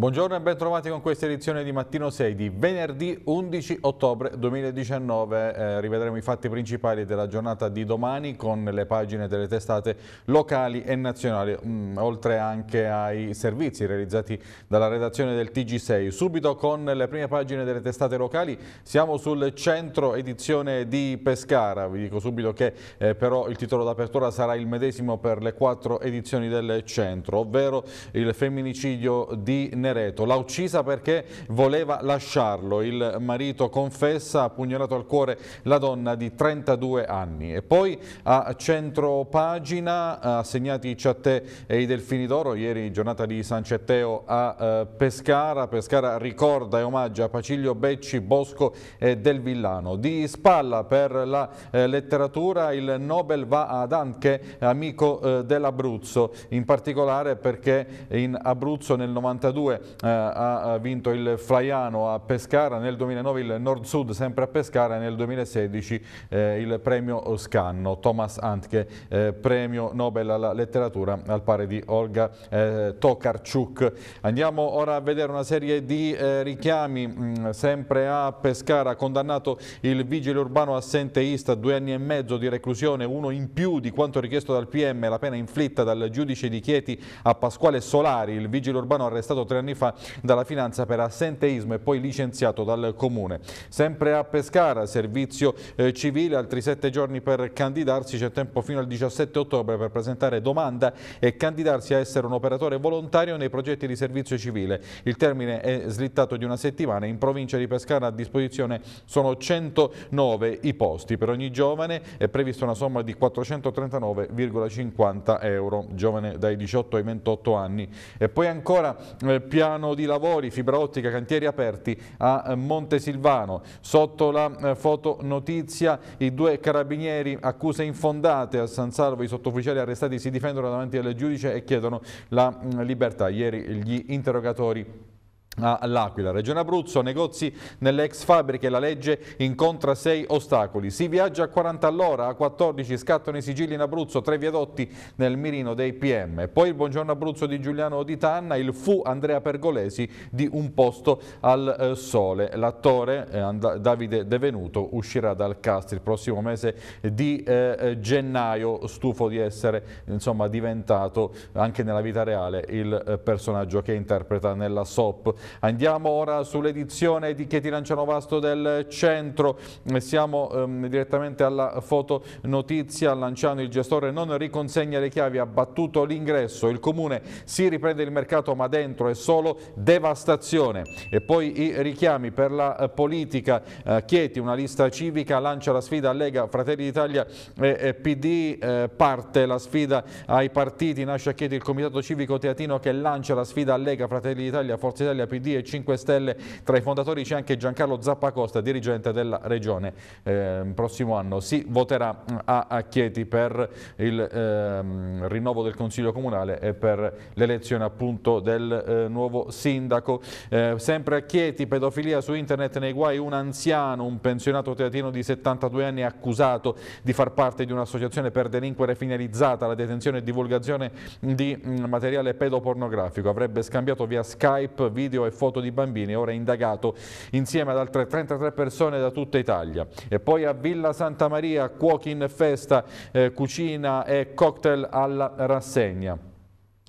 Buongiorno e ben trovati con questa edizione di Mattino 6 di venerdì 11 ottobre 2019. Eh, rivedremo i fatti principali della giornata di domani con le pagine delle testate locali e nazionali, mh, mm, oltre anche ai servizi realizzati dalla redazione del TG6. Subito con le prime pagine delle testate locali siamo sul centro edizione di Pescara. Vi dico subito che eh, però il titolo d'apertura sarà il medesimo per le quattro edizioni del centro, ovvero il femminicidio di Nerone Venereto. L'ha uccisa perché voleva lasciarlo. Il marito confessa, ha pugnalato al cuore la donna di 32 anni. E poi a centro pagina, assegnati i Ciattè e i Delfini d'Oro, ieri giornata di San Cetteo a eh, Pescara. Pescara ricorda e omaggia Pacilio Becci, Bosco e Del Villano. Di spalla per la eh, letteratura il Nobel va ad Anche, amico eh, dell'Abruzzo, in particolare perché in Abruzzo nel 92 eh, ha vinto il Flaiano a Pescara, nel 2009 il Nord Sud sempre a Pescara e nel 2016 eh, il premio Scanno. Thomas Antke, eh, premio Nobel alla letteratura al pari di Olga Tokarczuk. Andiamo ora a vedere una serie di richiami mh, mm, sempre a Pescara, condannato il vigile urbano assenteista a due anni e mezzo di reclusione, uno in più di quanto richiesto dal PM, la pena inflitta dal giudice di Chieti a Pasquale Solari, il vigile urbano arrestato tre anni giorni fa dalla finanza per assenteismo e poi licenziato dal Comune. Sempre a Pescara, servizio eh, civile, altri sette giorni per candidarsi, c'è tempo fino al 17 ottobre per presentare domanda e candidarsi a essere un operatore volontario nei progetti di servizio civile. Il termine è slittato di una settimana, in provincia di Pescara a disposizione sono 109 i posti. Per ogni giovane è prevista una somma di 439,50 euro, giovane dai 18 ai 28 anni. E poi ancora eh, piano di lavori, fibra ottica, cantieri aperti a eh, Montesilvano. Sotto la eh, fotonotizia i due carabinieri accuse infondate a San Salvo, i sottufficiali arrestati si difendono davanti al giudice e chiedono la mm, libertà. Ieri gli interrogatori all'Aquila. Regione Abruzzo, negozi nelle ex fabbriche, la legge incontra sei ostacoli. Si viaggia a 40 all'ora, a 14 scattano i sigilli in Abruzzo, tre viadotti nel mirino dei PM. Poi il buongiorno Abruzzo di Giuliano Di Tanna, il fu Andrea Pergolesi di Un posto al eh, sole. L'attore eh, Davide Devenuto uscirà dal cast il prossimo mese di eh, gennaio, stufo di essere insomma, diventato anche nella vita reale il personaggio che interpreta nella SOP. Andiamo ora sull'edizione di Chieti Lanciano Vasto del centro, siamo ehm, direttamente alla fotonotizia, a Lanciano il gestore non riconsegna le chiavi, ha battuto l'ingresso, il comune si riprende il mercato ma dentro è solo devastazione e poi i richiami per la eh, politica, eh, Chieti una lista civica lancia la sfida a Lega, Fratelli d'Italia e, e PD, eh, parte la sfida ai partiti, nasce a Chieti il comitato civico teatino che lancia la sfida a Lega, Fratelli d'Italia, Forza Italia, PD e 5 Stelle. Tra i fondatori c'è anche Giancarlo Zappacosta, dirigente della regione. Eh, prossimo anno si voterà mm, a, a Chieti per il eh, rinnovo del Consiglio Comunale e per l'elezione appunto del eh, nuovo sindaco. Eh, sempre a Chieti, pedofilia su internet nei guai, un anziano, un pensionato teatino di 72 anni accusato di far parte di un'associazione per delinquere finalizzata alla detenzione e divulgazione di mh, mm, materiale pedopornografico. Avrebbe scambiato via Skype video video e foto di bambini, ora indagato insieme ad altre 33 persone da tutta Italia. E poi a Villa Santa Maria, Cuochi in Festa, eh, cucina e cocktail alla rassegna.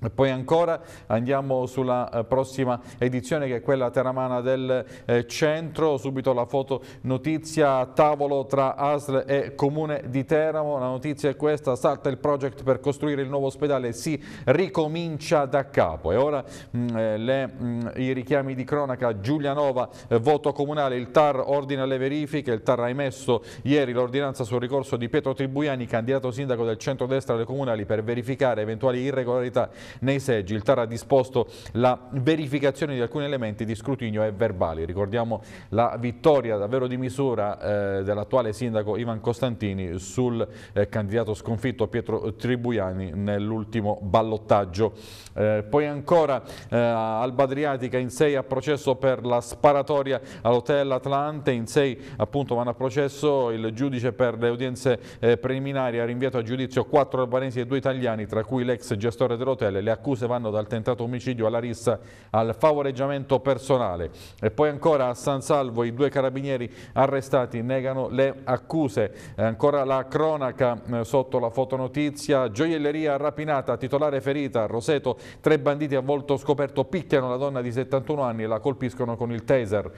Poi ancora andiamo sulla eh, prossima edizione che è quella teramana del eh, centro, subito la foto notizia tavolo tra ASL e Comune di Teramo, la notizia è questa, salta il project per costruire il nuovo ospedale, si ricomincia da capo e ora mh, mm, eh, le, mh, mm, i richiami di cronaca, Giulianova, eh, voto comunale, il TAR ordina le verifiche, il TAR ha emesso ieri l'ordinanza sul ricorso di Pietro Tribuiani, candidato sindaco del centro-destra alle comunali per verificare eventuali irregolarità nei seggi. Il TAR ha disposto la verificazione di alcuni elementi di scrutinio e verbali. Ricordiamo la vittoria davvero di misura eh, dell'attuale sindaco Ivan Costantini sul eh, candidato sconfitto Pietro Tribuiani nell'ultimo ballottaggio eh, poi ancora eh, Alba Adriatica in 6 a processo per la sparatoria all'hotel Atlante, in 6 appunto vanno a processo il giudice per le udienze eh, preliminari ha rinviato a giudizio 4 albanesi e 2 italiani tra cui l'ex gestore dell'hotel, le accuse vanno dal tentato omicidio alla rissa al favoreggiamento personale e poi ancora a San Salvo i due carabinieri arrestati negano le accuse, eh, ancora la cronaca eh, sotto la fotonotizia, gioielleria rapinata, titolare ferita, Roseto Tre banditi a volto scoperto picchiano la donna di 71 anni e la colpiscono con il taser.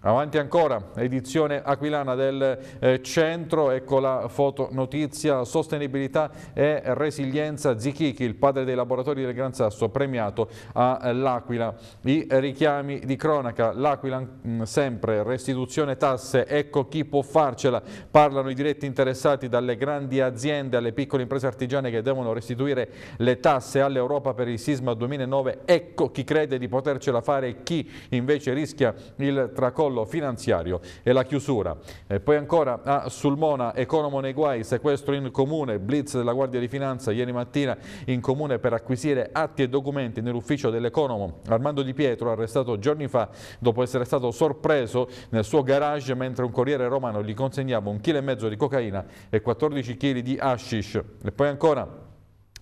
Avanti ancora, edizione aquilana del eh, centro, ecco la foto notizia, sostenibilità e resilienza. Zichichi, il padre dei laboratori del Gran Sasso, premiato all'Aquila. I richiami di cronaca, l'Aquila mm, sempre, restituzione tasse, ecco chi può farcela. Parlano i diretti interessati dalle grandi aziende alle piccole imprese artigiane che devono restituire le tasse all'Europa per i siti sisma 2009, ecco chi crede di potercela fare e chi invece rischia il tracollo finanziario e la chiusura. E poi ancora a Sulmona, economo nei guai, sequestro in comune, blitz della Guardia di Finanza ieri mattina in comune per acquisire atti e documenti nell'ufficio dell'economo. Armando Di Pietro, arrestato giorni fa dopo essere stato sorpreso nel suo garage mentre un corriere romano gli consegnava un chilo e mezzo di cocaina e 14 kg di hashish. E poi ancora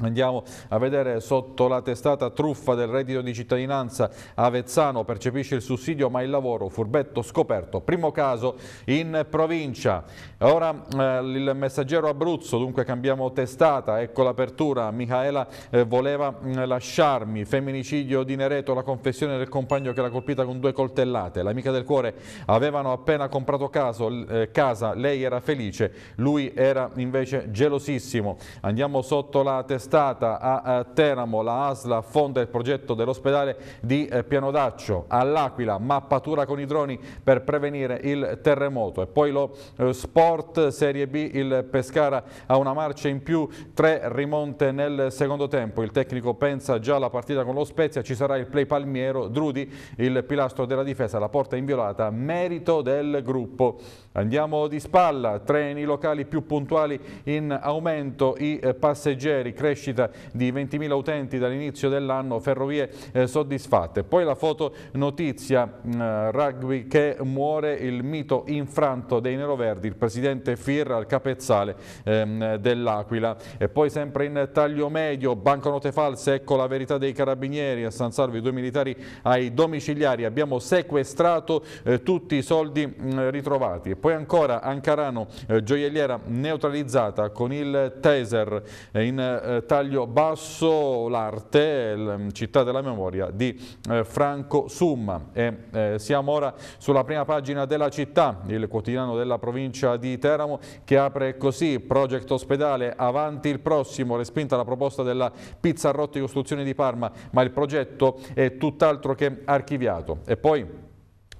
Andiamo a vedere sotto la testata truffa del reddito di cittadinanza Avezzano percepisce il sussidio ma il lavoro furbetto scoperto, primo caso in provincia. Ora eh, il messaggero Abruzzo, dunque cambiamo testata, ecco l'apertura, Michaela eh, voleva eh, lasciarmi, femminicidio di Nereto, la confessione del compagno che l'ha colpita con due coltellate, l'amica del cuore avevano appena comprato caso, eh, casa, lei era felice, lui era invece gelosissimo. Andiamo sotto la testata stata a Teramo, la ASLA fonda il progetto dell'ospedale di eh, Pianodaccio, all'Aquila mappatura con i droni per prevenire il terremoto e poi lo eh, sport Serie B, il Pescara ha una marcia in più, tre rimonte nel secondo tempo, il tecnico pensa già alla partita con lo Spezia, ci sarà il play Palmiero, Drudi il pilastro della difesa, la porta inviolata, merito del gruppo. Andiamo di spalla, treni locali più puntuali in aumento, i eh, passeggeri cresce crescita di 20.000 utenti dall'inizio dell'anno, ferrovie eh, soddisfatte. Poi la fotonotizia, eh, mm, rugby che muore, il mito infranto dei neroverdi, il presidente Fir al capezzale ehm, dell'Aquila. E poi sempre in taglio medio, banconote false, ecco la verità dei carabinieri, a San Salvo due militari ai domiciliari, abbiamo sequestrato eh, tutti i soldi mh, mm, ritrovati. E poi ancora Ancarano, eh, gioielliera neutralizzata con il taser eh, in eh, taglio basso l'arte, mm, città della memoria di eh, Franco Summa. E, eh, siamo ora sulla prima pagina della città, il quotidiano della provincia di Teramo che apre così, project ospedale, avanti il prossimo, respinta la proposta della Pizzarrotti Costruzione di Parma, ma il progetto è tutt'altro che archiviato. E poi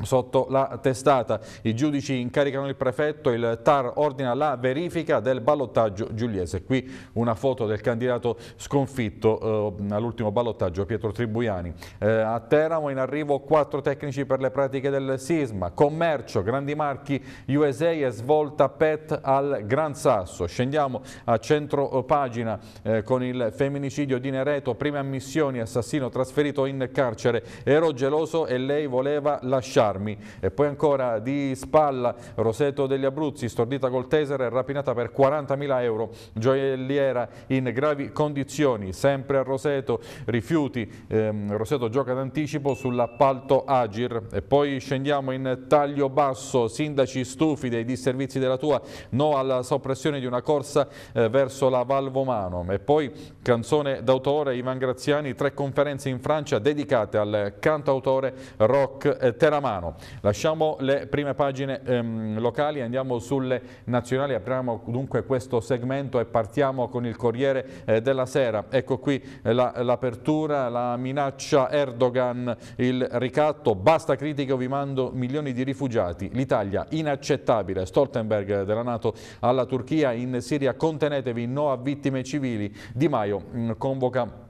sotto la testata. I giudici incaricano il prefetto, il TAR ordina la verifica del ballottaggio giuliese. Qui una foto del candidato sconfitto eh, all'ultimo ballottaggio, Pietro Tribuiani. Eh, a Teramo in arrivo quattro tecnici per le pratiche del sisma, commercio, grandi marchi USA e svolta PET al Gran Sasso. Scendiamo a centro eh, pagina eh, con il femminicidio di Nereto, prime ammissioni, assassino trasferito in carcere, ero geloso e lei voleva lasciare armi. E poi ancora di spalla Roseto degli Abruzzi, stordita col taser e rapinata per 40.000 euro. Gioielliera in gravi condizioni, sempre a Roseto, rifiuti. Ehm, Roseto gioca d'anticipo sull'appalto Agir. E poi scendiamo in taglio basso, sindaci stufi dei disservizi della tua, no alla soppressione di una corsa eh, verso la Valvomano. E poi canzone d'autore Ivan Graziani, tre conferenze in Francia dedicate al cantautore rock Teramano. Milano. Lasciamo le prime pagine ehm, locali, andiamo sulle nazionali, apriamo dunque questo segmento e partiamo con il Corriere eh, della Sera. Ecco qui eh, l'apertura, la, la, minaccia Erdogan, il ricatto, basta critiche vi mando milioni di rifugiati. L'Italia inaccettabile, Stoltenberg della Nato alla Turchia, in Siria contenetevi, no a vittime civili. Di Maio mh, mm, convoca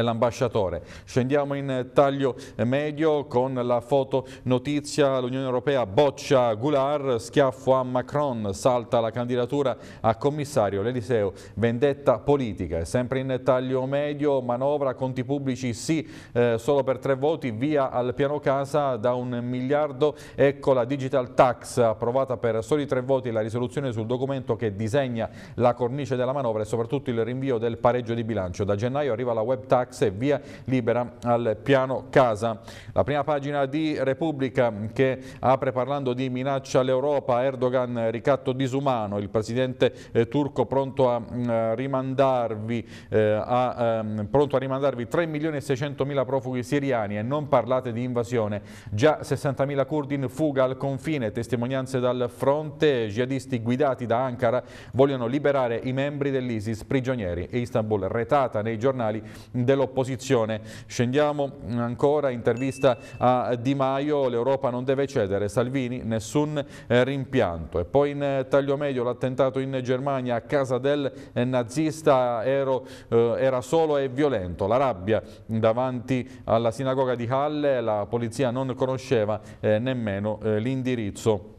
l'ambasciatore. Scendiamo in taglio medio con la foto notizia, l'Unione Europea boccia Goulart, schiaffo a Macron, salta la candidatura a commissario l'Eliseo, vendetta politica. sempre in taglio medio, manovra, conti pubblici sì, eh, solo per tre voti, via al piano casa da un miliardo, ecco la digital tax approvata per soli tre voti, la risoluzione sul documento che disegna la cornice della manovra e soprattutto il rinvio del pareggio di bilancio. Da gennaio arriva la web tax tax e via libera al piano casa. La prima pagina di Repubblica che apre parlando di minaccia all'Europa, Erdogan ricatto disumano, il presidente eh, turco pronto a, mh, mm, rimandarvi, eh, a, mh, ehm, pronto a rimandarvi 3 milioni e 600 mila profughi siriani e non parlate di invasione. Già 60 mila curdi in fuga al confine, testimonianze dal fronte, jihadisti guidati da Ankara vogliono liberare i membri dell'ISIS prigionieri e Istanbul retata nei giornali dell'opposizione. Scendiamo ancora, intervista a Di Maio, l'Europa non deve cedere, Salvini nessun eh, rimpianto. E poi in eh, taglio medio l'attentato in Germania a casa del eh, nazista ero, era solo e violento. La rabbia davanti alla sinagoga di Halle, la polizia non conosceva nemmeno l'indirizzo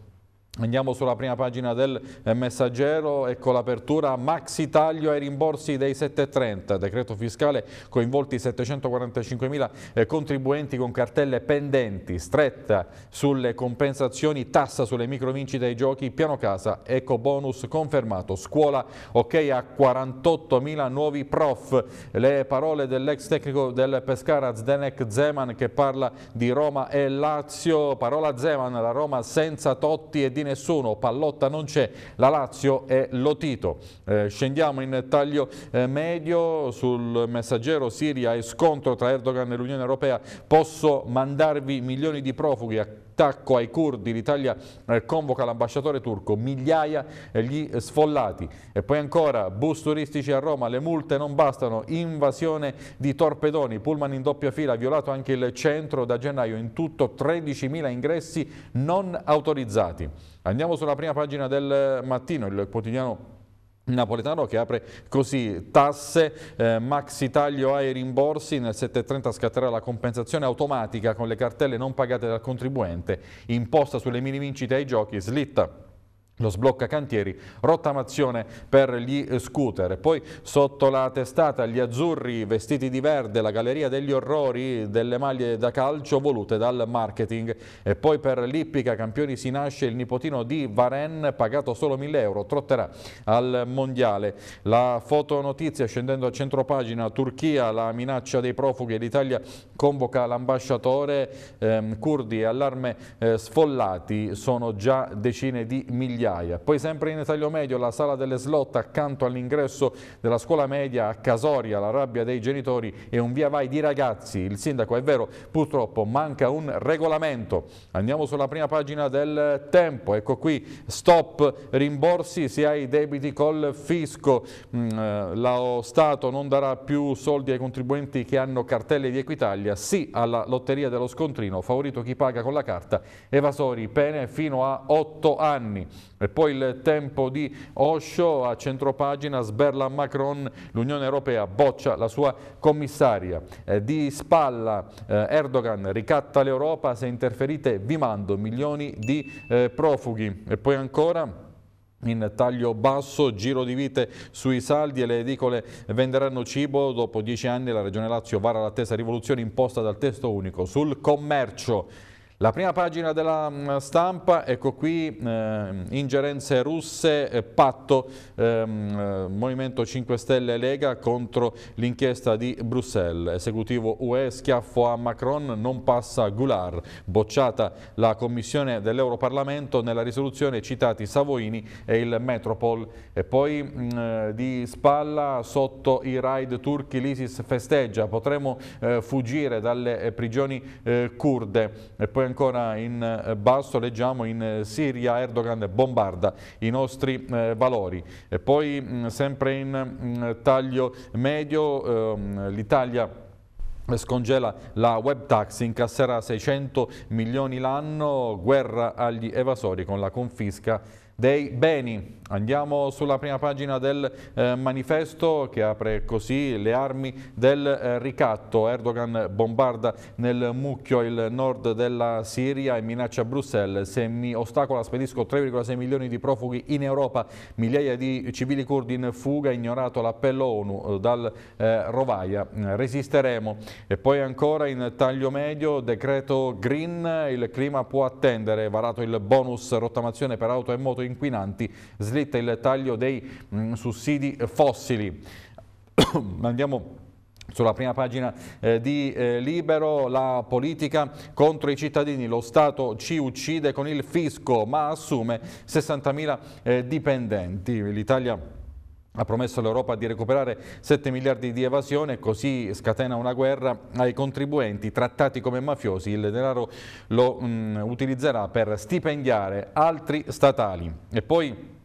Andiamo sulla prima pagina del eh, messaggero, ecco l'apertura, maxi taglio ai rimborsi dei 730, decreto fiscale coinvolti 745.000 eh, contribuenti con cartelle pendenti, stretta sulle compensazioni, tassa sulle micro microvincite ai giochi, piano casa, ecco bonus confermato, scuola ok a 48.000 nuovi prof, le parole dell'ex tecnico del Pescara Zdenek Zeman che parla di Roma e Lazio, parola Zeman, la Roma senza Totti e di Udine sono, Pallotta non c'è, la Lazio è Lotito. Eh, scendiamo in taglio eh, medio sul messaggero Siria e scontro tra Erdogan e l'Unione Europea. Posso mandarvi milioni di profughi a attacco ai curdi, l'Italia eh, convoca l'ambasciatore turco, migliaia eh, gli sfollati. E poi ancora, bus turistici a Roma, le multe non bastano, invasione di torpedoni, pullman in doppia fila, violato anche il centro da gennaio, in tutto 13.000 ingressi non autorizzati. Andiamo sulla prima pagina del mattino, il quotidiano Napoletano che apre così tasse, eh, maxi taglio ai rimborsi, nel 7.30 scatterà la compensazione automatica con le cartelle non pagate dal contribuente, imposta sulle mini vincite ai giochi, slitta lo sblocca cantieri, rottamazione per gli eh, scooter. Poi sotto la testata gli azzurri vestiti di verde, la galleria degli orrori delle maglie da calcio volute dal marketing. E poi per l'Ippica, campioni si nasce il nipotino di Varenne, pagato solo 1000 euro, trotterà al mondiale. La fotonotizia scendendo a centropagina, Turchia, la minaccia dei profughi, l'Italia convoca l'ambasciatore, ehm, curdi e allarme eh, sfollati, sono già decine di migliaia migliaia. Poi sempre in taglio medio la sala delle slot accanto all'ingresso della scuola media a Casoria, la rabbia dei genitori e un via vai di ragazzi. Il sindaco è vero, purtroppo manca un regolamento. Andiamo sulla prima pagina del tempo, ecco qui stop rimborsi se hai debiti col fisco. Mm, eh, Lo Stato non darà più soldi ai contribuenti che hanno cartelle di Equitalia, sì alla lotteria dello scontrino, favorito chi paga con la carta, evasori pene fino a 8 anni. E poi il tempo di Osho a centropagina sberla Macron, l'Unione Europea boccia la sua commissaria. Eh, di spalla eh, Erdogan ricatta l'Europa, se interferite vi mando milioni di eh, profughi. E poi ancora in taglio basso, giro di vite sui saldi e le edicole venderanno cibo. Dopo dieci anni la Regione Lazio vara l'attesa rivoluzione imposta dal testo unico sul commercio. La prima pagina della mm, stampa, ecco qui, eh, ingerenze russe, eh, patto ehm, eh, Movimento 5 Stelle Lega contro l'inchiesta di Bruxelles. Esecutivo UE, schiaffo a Macron, non passa Goulart. Bocciata la commissione dell'Europarlamento, nella risoluzione citati Savoini e il Metropol. E poi mh, mm, eh, di spalla, sotto i raid turchi, l'ISIS festeggia, potremo eh, fuggire dalle prigioni kurde. E poi ancora in eh, basso leggiamo in eh, Siria Erdogan bombarda i nostri eh, valori. E poi mm, sempre in mm, taglio medio ehm, l'Italia scongela la web tax, incasserà 600 milioni l'anno, guerra agli evasori con la confisca dei beni. Andiamo sulla prima pagina del eh, manifesto che apre così le armi del eh, ricatto. Erdogan bombarda nel mucchio il nord della Siria e minaccia Bruxelles. Se mi ostacola spedisco 3,6 milioni di profughi in Europa, migliaia di civili kurdi in fuga, ignorato l'appello ONU eh, dal eh, Rovaia. Eh, resisteremo. E poi ancora in taglio medio, decreto green, il clima può attendere, varato il bonus rottamazione per auto e moto in inquinanti, slitta il taglio dei mh, mm, sussidi fossili. Andiamo sulla prima pagina eh, di eh, Libero, la politica contro i cittadini, lo Stato ci uccide con il fisco ma assume 60.000 eh, dipendenti. L'Italia ha promesso all'Europa di recuperare 7 miliardi di evasione e così scatena una guerra ai contribuenti trattati come mafiosi. Il denaro lo mh, mm, utilizzerà per stipendiare altri statali. E poi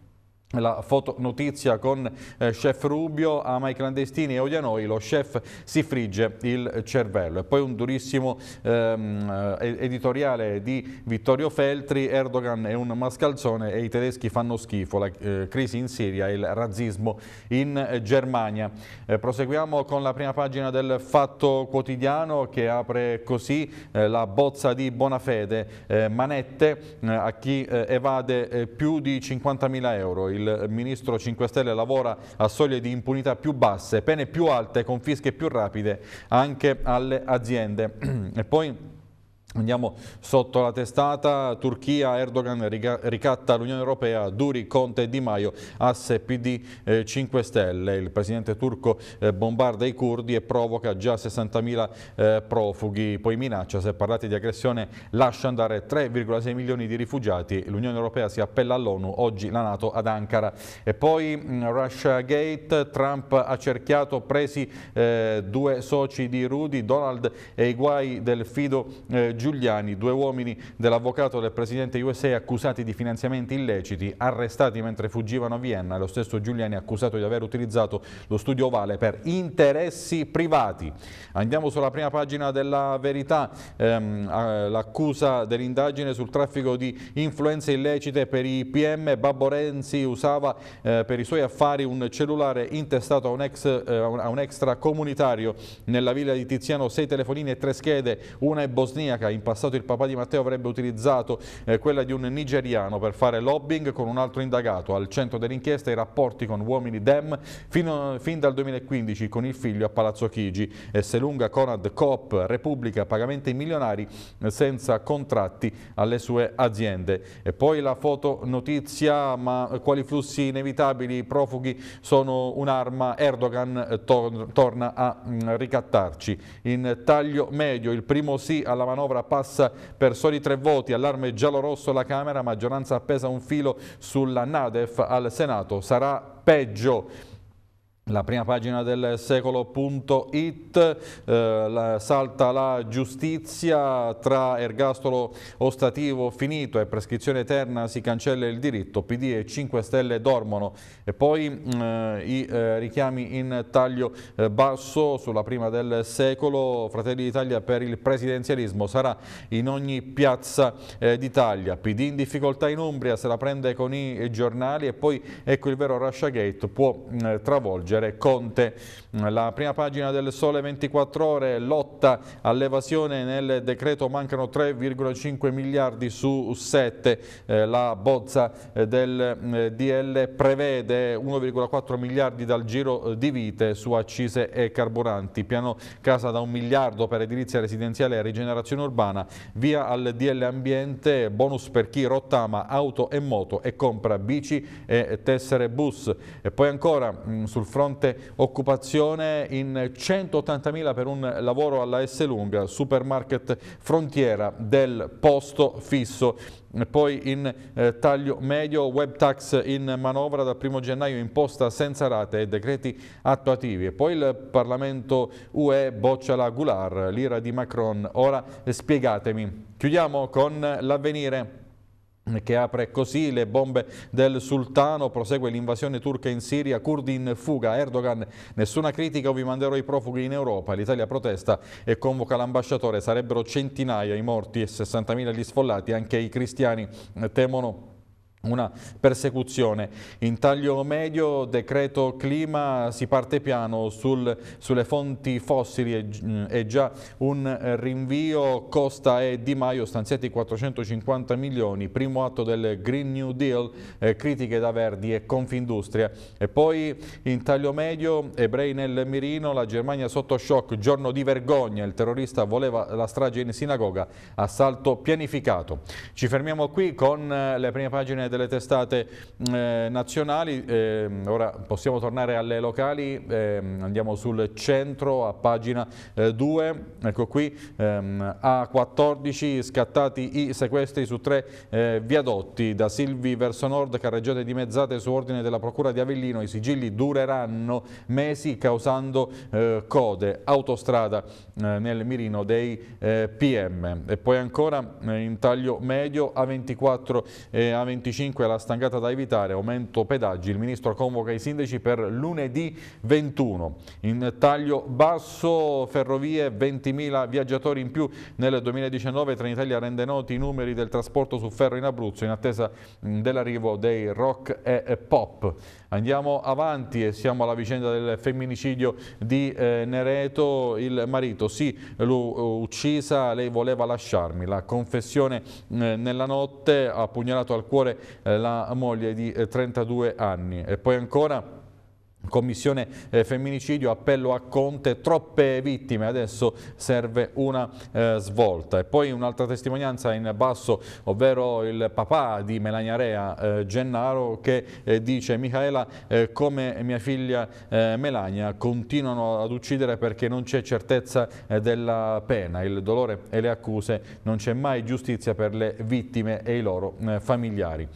la fotonotizia con eh, chef Rubio, ama i clandestini e odia noi, lo chef si frigge il cervello. E poi un durissimo ehm, eh, editoriale di Vittorio Feltri, Erdogan è un mascalzone e i tedeschi fanno schifo, la eh, crisi in Siria e il razzismo in eh, Germania. proseguiamo con la prima pagina del Fatto Quotidiano che apre così eh, la bozza di Bonafede, eh, manette a chi evade più di 50.000 euro. Il il ministro 5 Stelle lavora a soglie di impunità più basse, pene più alte, confische più rapide anche alle aziende. e poi Andiamo sotto la testata, Turchia, Erdogan ricatta l'Unione Europea, Duri, Conte e Di Maio, asse PD eh, 5 Stelle. Il presidente turco eh, bombarda i curdi e provoca già 60.000 eh, profughi, poi minaccia se parlate di aggressione lascia andare 3,6 milioni di rifugiati, l'Unione Europea si appella all'ONU, oggi la Nato ad Ankara. E poi mh, mm, Russia Gate, Trump ha cerchiato presi eh, due soci di Rudy, Donald e i guai del fido eh, Giuliani, due uomini dell'avvocato del presidente USA accusati di finanziamenti illeciti, arrestati mentre fuggivano a Vienna, lo stesso Giuliani è accusato di aver utilizzato lo studio Ovale per interessi privati. Andiamo sulla prima pagina della verità, ehm, l'accusa dell'indagine sul traffico di influenze illecite per i PM, Babbo Renzi usava eh, per i suoi affari un cellulare intestato a un, ex, eh, a un extracomunitario nella villa di Tiziano, sei telefonini e tre schede, una è bosniaca, in passato il papà di Matteo avrebbe utilizzato eh, quella di un nigeriano per fare lobbying con un altro indagato. Al centro dell'inchiesta i rapporti con uomini dem fino, fin dal 2015 con il figlio a Palazzo Chigi. E se lunga Conad, Coop, Repubblica, pagamenti milionari eh, senza contratti alle sue aziende. E poi la fotonotizia, ma quali flussi inevitabili, i profughi sono un'arma, Erdogan eh, tor torna a mm, ricattarci. In taglio medio il primo sì alla manovra manovra passa per soli tre voti, allarme giallo-rosso alla Camera, maggioranza appesa un filo sulla Nadef al Senato. Sarà peggio. La prima pagina del secolo.it eh, salta la giustizia tra ergastolo ostativo finito e prescrizione eterna si cancella il diritto, PD e 5 Stelle dormono e poi mm, eh, i eh, richiami in taglio eh, basso sulla prima del secolo, Fratelli d'Italia per il presidenzialismo sarà in ogni piazza eh, d'Italia, PD in difficoltà in Umbria se la prende con i giornali e poi ecco il vero Russia Gate può mm, travolgere leggere Conte. La prima pagina del Sole 24 Ore, lotta all'evasione nel decreto mancano 3,5 miliardi su 7. Eh, la bozza eh, del eh, DL prevede 1,4 miliardi dal giro eh, di vite su accise e carburanti. Piano casa da un miliardo per edilizia residenziale e rigenerazione urbana. Via al DL ambiente, bonus per chi rottama auto e moto e compra bici e tessere bus. E poi ancora mm, sul fronte fronte occupazione in 180.000 per un lavoro alla S lunga, supermarket frontiera del posto fisso. Poi in eh, taglio medio, web tax in manovra dal 1 gennaio, imposta senza rate e decreti attuativi. E poi il Parlamento UE boccia la Goulart, l'ira di Macron. Ora spiegatemi. Chiudiamo con l'avvenire che apre così le bombe del sultano, prosegue l'invasione turca in Siria, curdi in fuga, Erdogan, nessuna critica o vi manderò i profughi in Europa, l'Italia protesta e convoca l'ambasciatore, sarebbero centinaia i morti e 60.000 gli sfollati, anche i cristiani temono una persecuzione. In taglio medio, decreto clima, si parte piano sul, sulle fonti fossili, è, mm, è, già un rinvio, Costa e Di Maio stanziati 450 milioni, primo atto del Green New Deal, eh, critiche da Verdi e Confindustria. E poi in taglio medio, ebrei nel mirino, la Germania sotto shock, giorno di vergogna, il terrorista voleva la strage in sinagoga, assalto pianificato. Ci fermiamo qui con eh, le prime pagine del delle testate mm, eh, nazionali. Eh, ora possiamo tornare alle locali, eh, andiamo sul centro a pagina 2, eh, ecco qui ehm, a 14 scattati i sequestri su tre eh, viadotti da Silvi verso nord, carreggiate dimezzate su ordine della Procura di Avellino, i sigilli dureranno mesi causando eh, code, autostrada nel mirino dei PM e poi ancora in taglio medio A24 e A25 5 la stangata da evitare, aumento pedaggi, il ministro convoca i sindaci per lunedì 21. In taglio basso ferrovie 20.000 viaggiatori in più nel 2019, Trenitalia rende noti i numeri del trasporto su ferro in Abruzzo in attesa mm, dell'arrivo dei rock e pop. Andiamo avanti e siamo alla vicenda del femminicidio di eh, Nereto, il marito sì, l'ho eh, uccisa, lei voleva lasciarmi, la confessione eh, nella notte ha pugnalato al cuore eh, la moglie di 32 eh, anni e poi ancora Commissione eh, femminicidio, appello a Conte, troppe vittime, adesso serve una eh, svolta. E poi un'altra testimonianza in basso, ovvero il papà di Melania Rea, eh, Gennaro, che eh, dice Michaela eh, come mia figlia eh, Melania continuano ad uccidere perché non c'è certezza della pena, il dolore e le accuse, non c'è mai giustizia per le vittime e i loro familiari.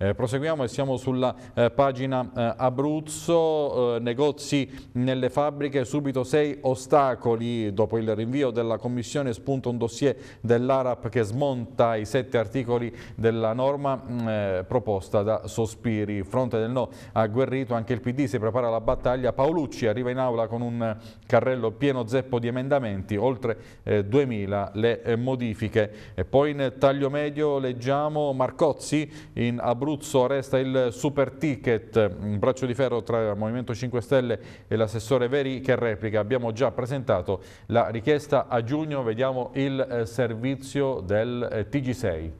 Eh, proseguiamo e siamo sulla eh, pagina eh, Abruzzo, eh, negozi nelle fabbriche, subito sei ostacoli dopo il rinvio della Commissione spunta un dossier dell'ARAP che smonta i sette articoli della norma mh, mm, eh, proposta da Sospiri. Fronte del no agguerrito, anche il PD si prepara alla battaglia, Paolucci arriva in aula con un carrello pieno zeppo di emendamenti, oltre 2000 eh, le modifiche. E poi in taglio medio leggiamo Marcozzi in Abruzzo Abruzzo resta il super ticket, un braccio di ferro tra il Movimento 5 Stelle e l'assessore Veri che replica. Abbiamo già presentato la richiesta a giugno, vediamo il eh, servizio del eh, TG6.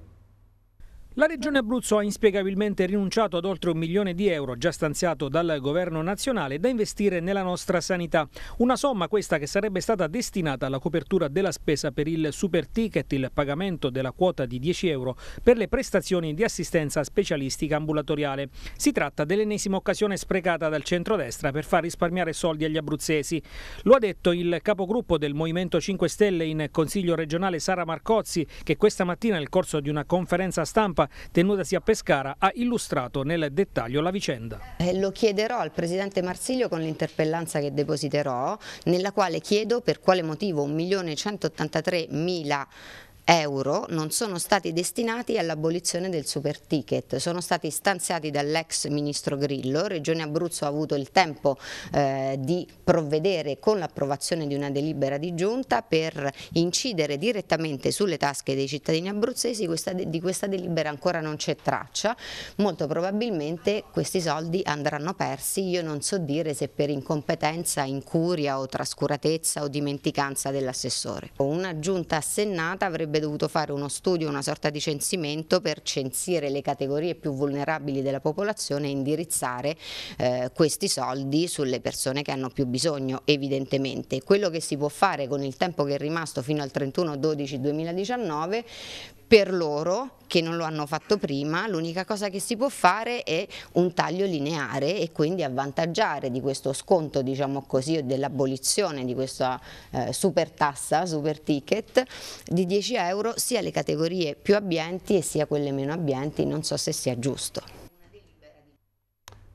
La Regione Abruzzo ha inspiegabilmente rinunciato ad oltre un milione di euro già stanziato dal governo nazionale da investire nella nostra sanità. Una somma questa che sarebbe stata destinata alla copertura della spesa per il super ticket, il pagamento della quota di 10 euro per le prestazioni di assistenza specialistica ambulatoriale. Si tratta dell'ennesima occasione sprecata dal centrodestra per far risparmiare soldi agli abruzzesi. Lo ha detto il capogruppo del Movimento 5 Stelle in Consiglio regionale Sara Marcozzi che questa mattina nel corso di una conferenza stampa tenutasi a Pescara, ha illustrato nel dettaglio la vicenda. Eh, lo chiederò al Presidente Marsiglio con l'interpellanza che depositerò, nella quale chiedo per quale motivo 1.183.000 euro non sono stati destinati all'abolizione del super ticket, sono stati stanziati dall'ex ministro Grillo, Regione Abruzzo ha avuto il tempo eh, di provvedere con l'approvazione di una delibera di giunta per incidere direttamente sulle tasche dei cittadini abruzzesi, questa di questa delibera ancora non c'è traccia, molto probabilmente questi soldi andranno persi, io non so dire se per incompetenza, incuria o trascuratezza o dimenticanza dell'assessore. Una giunta assennata avrebbe avrebbe dovuto fare uno studio, una sorta di censimento per censire le categorie più vulnerabili della popolazione e indirizzare eh, questi soldi sulle persone che hanno più bisogno evidentemente. Quello che si può fare con il tempo che è rimasto fino al 31 12 2019 per loro che non lo hanno fatto prima, l'unica cosa che si può fare è un taglio lineare e quindi avvantaggiare di questo sconto, diciamo così, o dell'abolizione di questa eh, super tassa, super ticket di 10 euro sia le categorie più abbienti e sia quelle meno abbienti, non so se sia giusto.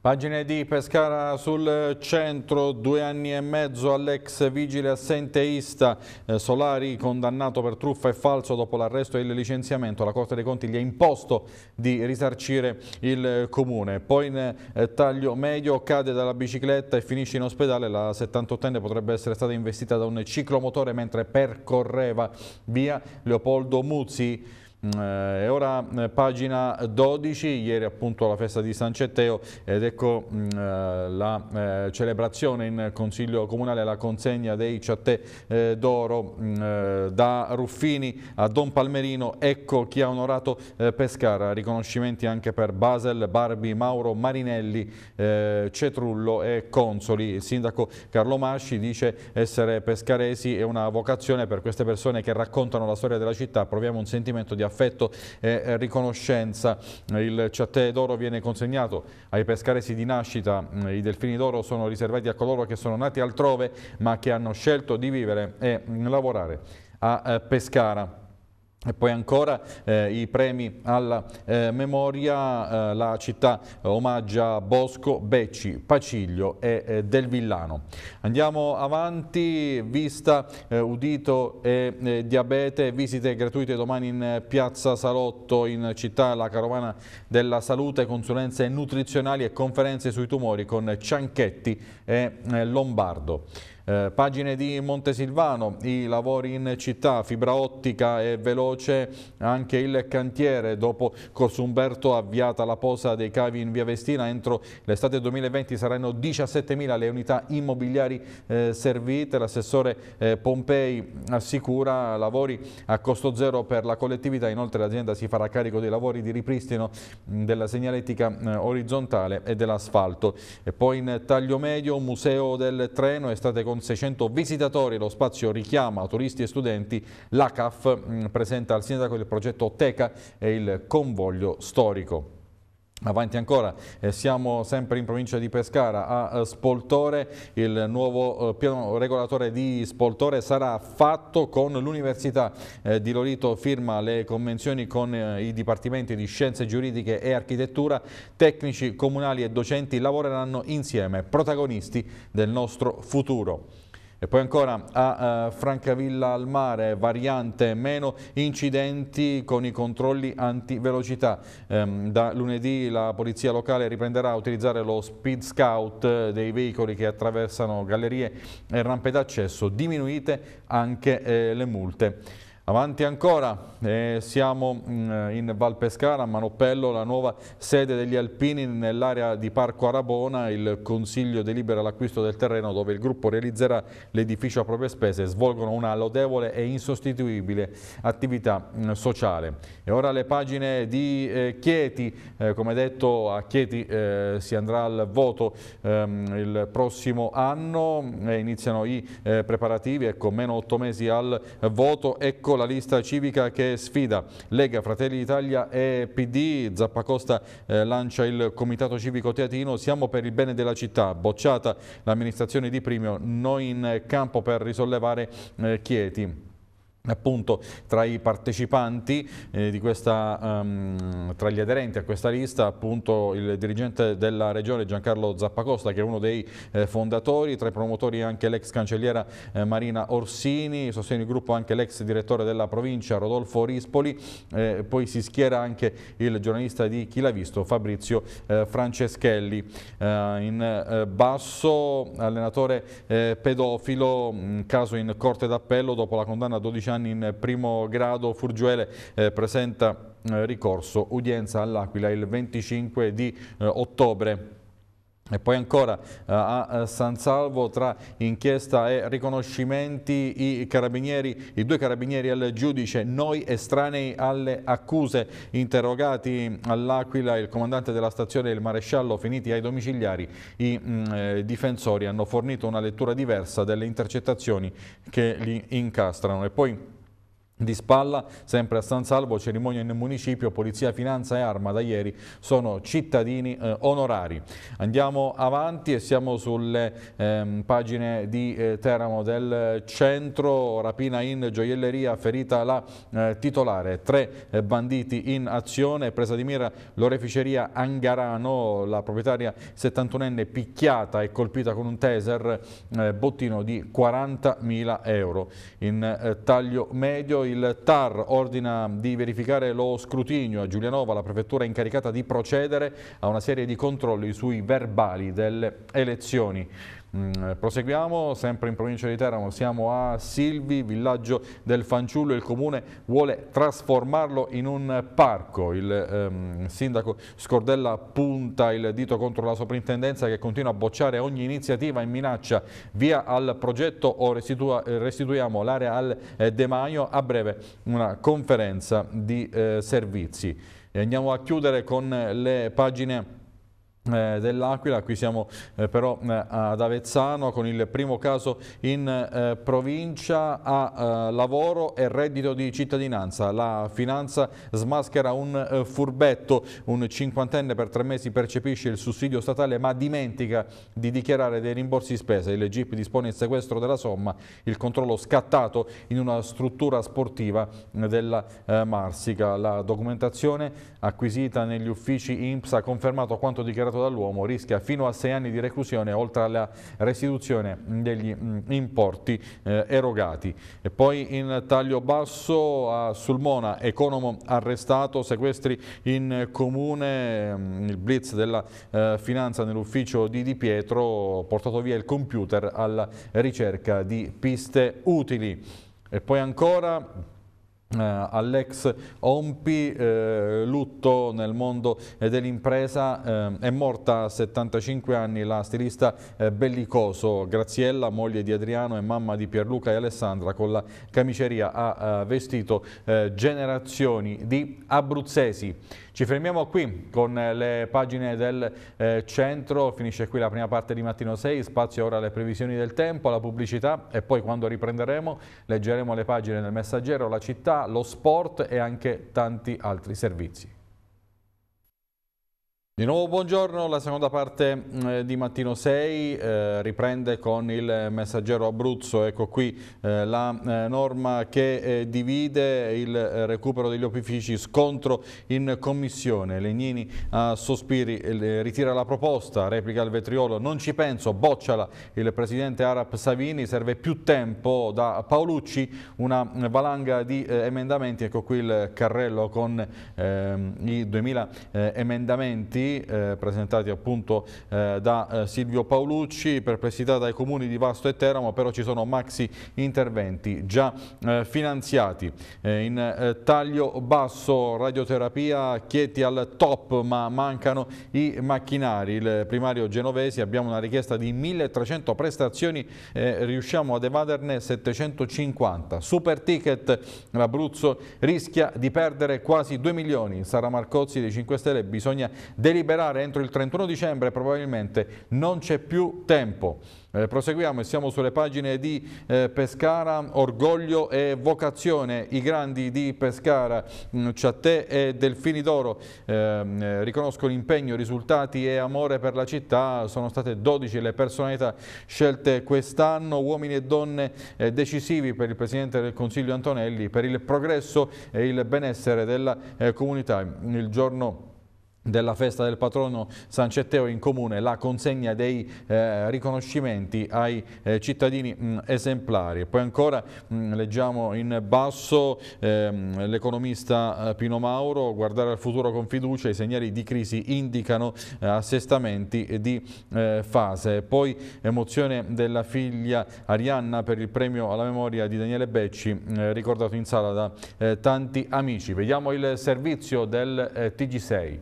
Pagine di Pescara sul centro, due anni e mezzo all'ex vigile assenteista eh, Solari condannato per truffa e falso dopo l'arresto e il licenziamento. La Corte dei Conti gli ha imposto di risarcire il comune. Poi in eh, taglio medio cade dalla bicicletta e finisce in ospedale. La 78enne potrebbe essere stata investita da un ciclomotore mentre percorreva via Leopoldo Muzzi. Mm, eh, e ora mm, pagina 12, ieri appunto la festa di San Cetteo ed ecco mm, eh, la eh, celebrazione in Consiglio Comunale la consegna dei ciattè d'oro da Ruffini a Don Palmerino, ecco chi ha onorato Pescara, riconoscimenti anche per Basel, Barbi, Mauro, Marinelli, Cetrullo e Consoli. Il sindaco Carlo Masci dice essere pescaresi è una vocazione per queste persone che raccontano la storia della città, proviamo un sentimento di affetto affetto e riconoscenza. Il ciattè d'oro viene consegnato ai pescaresi di nascita, i delfini d'oro sono riservati a coloro che sono nati altrove ma che hanno scelto di vivere e lavorare a eh, Pescara. E poi ancora eh, i premi alla eh, memoria, eh, la città omaggia Bosco, Becci, Paciglio e eh, Del Villano. Andiamo avanti, vista, eh, udito e eh, diabete, visite gratuite domani in Piazza Salotto in città, la carovana della salute, consulenze nutrizionali e conferenze sui tumori con Cianchetti e Lombardo. Eh, pagine di Montesilvano, i lavori in città, fibra ottica e veloce anche il cantiere. Dopo Cosumberto avviata la posa dei cavi in via Vestina, entro l'estate 2020 saranno 17.000 le unità immobiliari eh, servite. L'assessore eh, Pompei assicura lavori a costo zero per la collettività, inoltre l'azienda si farà carico dei lavori di ripristino mm, della segnaletica mh, mm, orizzontale e dell'asfalto. poi in taglio medio, museo del treno, estate con con 600 visitatori. Lo spazio richiama turisti e studenti. L'ACAF mm, presenta al sindaco il progetto Teca e il convoglio storico. Avanti ancora, eh, siamo sempre in provincia di Pescara, a eh, Spoltore, il nuovo eh, piano regolatore di Spoltore sarà fatto con l'Università eh, di Lorito, firma le convenzioni con eh, i dipartimenti di scienze giuridiche e architettura, tecnici comunali e docenti lavoreranno insieme, protagonisti del nostro futuro. E poi ancora a eh, Francavilla al mare, variante meno incidenti con i controlli antivelocità. Ehm, da lunedì la polizia locale riprenderà a utilizzare lo speed scout eh, dei veicoli che attraversano gallerie e rampe d'accesso, diminuite anche eh, le multe. Avanti ancora, eh, siamo mm, in Val Pescara, a Manopello, la nuova sede degli Alpini nell'area di Parco Arabona. Il Consiglio delibera l'acquisto del terreno dove il gruppo realizzerà l'edificio a proprie spese. e Svolgono una lodevole e insostituibile attività mm, sociale. E ora le pagine di eh, Chieti. Eh, come detto, a Chieti eh, si andrà al voto ehm, il prossimo anno. iniziano i eh, preparativi e con meno otto mesi al voto. Ecco Domenico, la lista civica che sfida Lega, Fratelli d'Italia e PD, Zappacosta eh, lancia il Comitato Civico Teatino, siamo per il bene della città, bocciata l'amministrazione di Primio, noi in campo per risollevare eh, Chieti appunto tra i partecipanti eh, questa, um, tra gli aderenti a questa lista appunto il dirigente della regione Giancarlo Zappacosta che è uno dei eh, fondatori tra i promotori anche l'ex cancelliera eh, Marina Orsini sostiene il gruppo anche l'ex direttore della provincia Rodolfo Rispoli eh, poi si schiera anche il giornalista di Chi l'ha visto Fabrizio eh, Franceschelli eh, in basso allenatore pedofilo mm, caso in corte d'appello dopo la condanna a 12 anni Bresciani in primo grado, Furgiuele eh, presenta eh, ricorso, udienza all'Aquila il 25 di eh, ottobre. E poi ancora eh, a eh, San Salvo tra inchiesta e riconoscimenti i, carabinieri, i due carabinieri al giudice, noi estranei alle accuse, interrogati all'Aquila il comandante della stazione e il maresciallo finiti ai domiciliari, i mh, mm, eh, difensori hanno fornito una lettura diversa delle intercettazioni che li incastrano. E poi di spalla, sempre a San Salvo, cerimonia in municipio, Polizia, Finanza e Arma da ieri sono cittadini eh, onorari. Andiamo avanti e siamo sulle ehm, pagine di eh, Teramo del centro, rapina in gioielleria, ferita la eh, titolare, tre eh, banditi in azione, presa di mira l'oreficeria Angarano, la proprietaria 71enne picchiata e colpita con un taser, eh, bottino di 40.000 euro. In eh, taglio medio il TAR ordina di verificare lo scrutinio a Giulianova, la prefettura è incaricata di procedere a una serie di controlli sui verbali delle elezioni. Mm, eh, proseguiamo, sempre in provincia di Teramo, siamo a Silvi, villaggio del Fanciullo, il comune vuole trasformarlo in un parco. Il ehm, sindaco Scordella punta il dito contro la soprintendenza che continua a bocciare ogni iniziativa in minaccia. Via al progetto o restituiamo l'area al eh, De Maio, a breve una conferenza di eh, servizi. E andiamo a chiudere con le pagine eh, dell'Aquila, qui siamo eh, però eh, ad Avezzano con il primo caso in eh, provincia a eh, lavoro e reddito di cittadinanza. La finanza smaschera un eh, furbetto, un cinquantenne per tre mesi percepisce il sussidio statale ma dimentica di dichiarare dei rimborsi spese. Il GIP dispone il sequestro della somma, il controllo scattato in una struttura sportiva della Marsica. La documentazione acquisita negli uffici IMPS ha confermato quanto dichiarato procurato dall'uomo rischia fino a sei anni di reclusione oltre alla restituzione degli mm, importi eh, erogati. E poi in taglio basso a Sulmona, economo arrestato, sequestri in comune, mm, il blitz della eh, finanza nell'ufficio di Di Pietro, portato via il computer alla ricerca di piste utili. E poi ancora eh, all'ex Ompi, eh, lutto nel mondo dell'impresa, eh, è morta a 75 anni la stilista eh, Bellicoso Graziella, moglie di Adriano e mamma di Pierluca e Alessandra, con la camiceria ha eh, vestito eh, generazioni di abruzzesi. Ci fermiamo qui con le pagine del centro, finisce qui la prima parte di Mattino 6, spazio ora alle previsioni del tempo, alla pubblicità e poi quando riprenderemo leggeremo le pagine del messaggero, la città, lo sport e anche tanti altri servizi. Di nuovo buongiorno, la seconda parte mm, eh, di Mattino 6 eh, riprende con il messaggero Abruzzo, ecco qui eh, la eh, norma che eh, divide il eh, recupero degli opifici, scontro in commissione, Legnini a sospiri ritira la proposta, replica il vetriolo, non ci penso, bocciala il presidente Arap Savini, serve più tempo da Paolucci, una valanga di emendamenti, ecco qui il carrello con ehm, i 2000 emendamenti eh, presentati appunto eh, da eh, Silvio Paolucci, perplessità dai comuni di Vasto e Teramo, però ci sono maxi interventi già eh, finanziati. Eh, in taglio basso, radioterapia, Chieti al top, ma mancano i macchinari. Il primario genovesi, abbiamo una richiesta di 1300 prestazioni, riusciamo ad evaderne 750. Super ticket, l'Abruzzo rischia di perdere quasi 2 milioni. Sara Marcozzi dei 5 Stelle bisogna decidere deliberare entro il 31 dicembre probabilmente non c'è più tempo. Eh, proseguiamo e siamo sulle pagine di eh, Pescara, Orgoglio e Vocazione, i grandi di Pescara, mm, Ciattè e Delfini d'Oro, ehm, eh, riconoscono impegno, risultati e amore per la città, sono state 12 le personalità scelte quest'anno, uomini e donne eh, decisivi per il Presidente del Consiglio Antonelli, per il progresso e il benessere della eh, comunità. Il giorno della festa del patrono San Cetteo in comune la consegna dei eh, riconoscimenti ai eh, cittadini mh, mm, esemplari. Poi ancora mh, mm, leggiamo in basso ehm, l'economista eh, Pino Mauro, guardare al futuro con fiducia, i segnali di crisi indicano eh, assestamenti di eh, fase. Poi emozione della figlia Arianna per il premio alla memoria di Daniele Becci, mm, ricordato in sala da eh, tanti amici. Vediamo il servizio del TG6.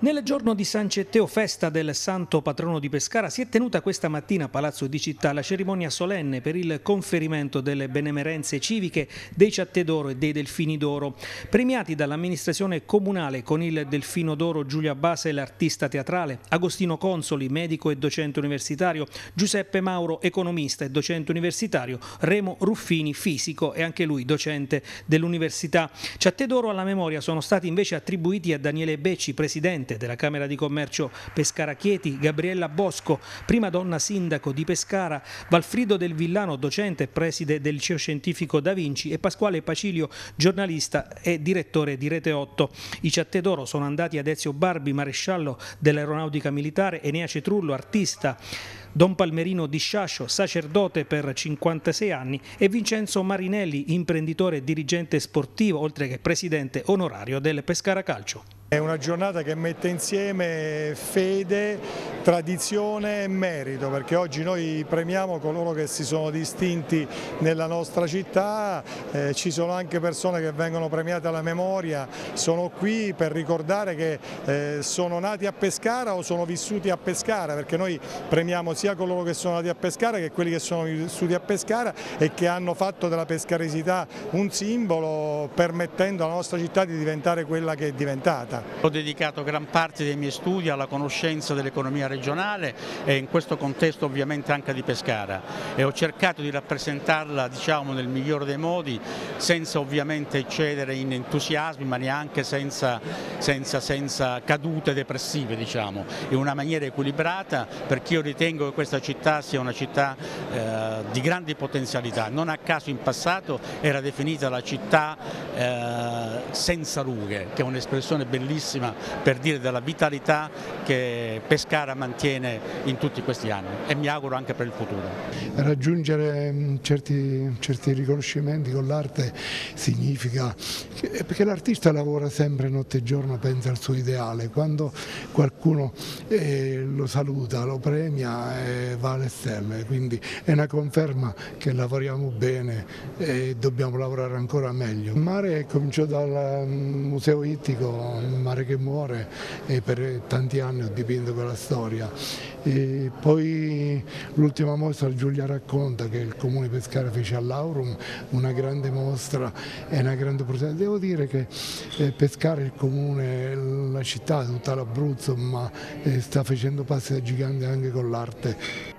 Nel giorno di San Cetteo, festa del santo patrono di Pescara, si è tenuta questa mattina a Palazzo di Città la cerimonia solenne per il conferimento delle benemerenze civiche dei Ciatte d'Oro e dei Delfini d'Oro, premiati dall'amministrazione comunale con il Delfino d'Oro Giulia Base, l'artista teatrale, Agostino Consoli, medico e docente universitario, Giuseppe Mauro, economista e docente universitario, Remo Ruffini, fisico e anche lui docente dell'università. Ciatte d'Oro alla memoria sono stati invece attribuiti a Daniele Becci, presidente presidente della Camera di Commercio Pescara Chieti, Gabriella Bosco, prima donna sindaco di Pescara, Valfrido del Villano, docente e preside del liceo scientifico Da Vinci e Pasquale Pacilio, giornalista e direttore di Rete 8. I ciatte d'oro sono andati ad Ezio Barbi, maresciallo dell'aeronautica militare, Enea Cetrullo, artista. Don Palmerino Di Sciascio, sacerdote per 56 anni, e Vincenzo Marinelli, imprenditore e dirigente sportivo, oltre che presidente onorario del Pescara Calcio. È una giornata che mette insieme fede, tradizione e merito perché oggi noi premiamo coloro che si sono distinti nella nostra città, eh, ci sono anche persone che vengono premiate alla memoria, sono qui per ricordare che eh, sono nati a Pescara o sono vissuti a Pescara perché noi premiamo sia coloro che sono nati a Pescara che quelli che sono vissuti a Pescara e che hanno fatto della pescaresità un simbolo permettendo alla nostra città di diventare quella che è diventata. Ho dedicato gran parte dei miei studi alla conoscenza dell'economia regionale e in questo contesto ovviamente anche di Pescara e ho cercato di rappresentarla diciamo, nel migliore dei modi senza ovviamente eccedere in entusiasmi ma neanche senza, senza, senza cadute depressive diciamo, in una maniera equilibrata perché io ritengo che questa città sia una città eh, di grandi potenzialità, non a caso in passato era definita la città eh, senza rughe che è un'espressione bellissima notevolissima per dire della vitalità che Pescara mantiene in tutti questi anni e mi auguro anche per il futuro. Raggiungere mm, certi, certi riconoscimenti con l'arte significa, eh, perché l'artista lavora sempre notte e giorno, pensa al suo ideale, quando qualcuno eh, lo saluta, lo premia eh, va alle stelle, quindi è una conferma che lavoriamo bene eh, e dobbiamo lavorare ancora meglio. Il mare cominciò dal mm, museo ittico mare che muore e per tanti anni ho dipinto quella storia. E poi l'ultima mostra Giulia racconta che il comune Pescara fece all'Aurum una grande mostra e una grande protezione. Devo dire che eh, Pescara, il comune, la città, tutta l'Abruzzo, ma eh, sta facendo passi da gigante anche con l'arte.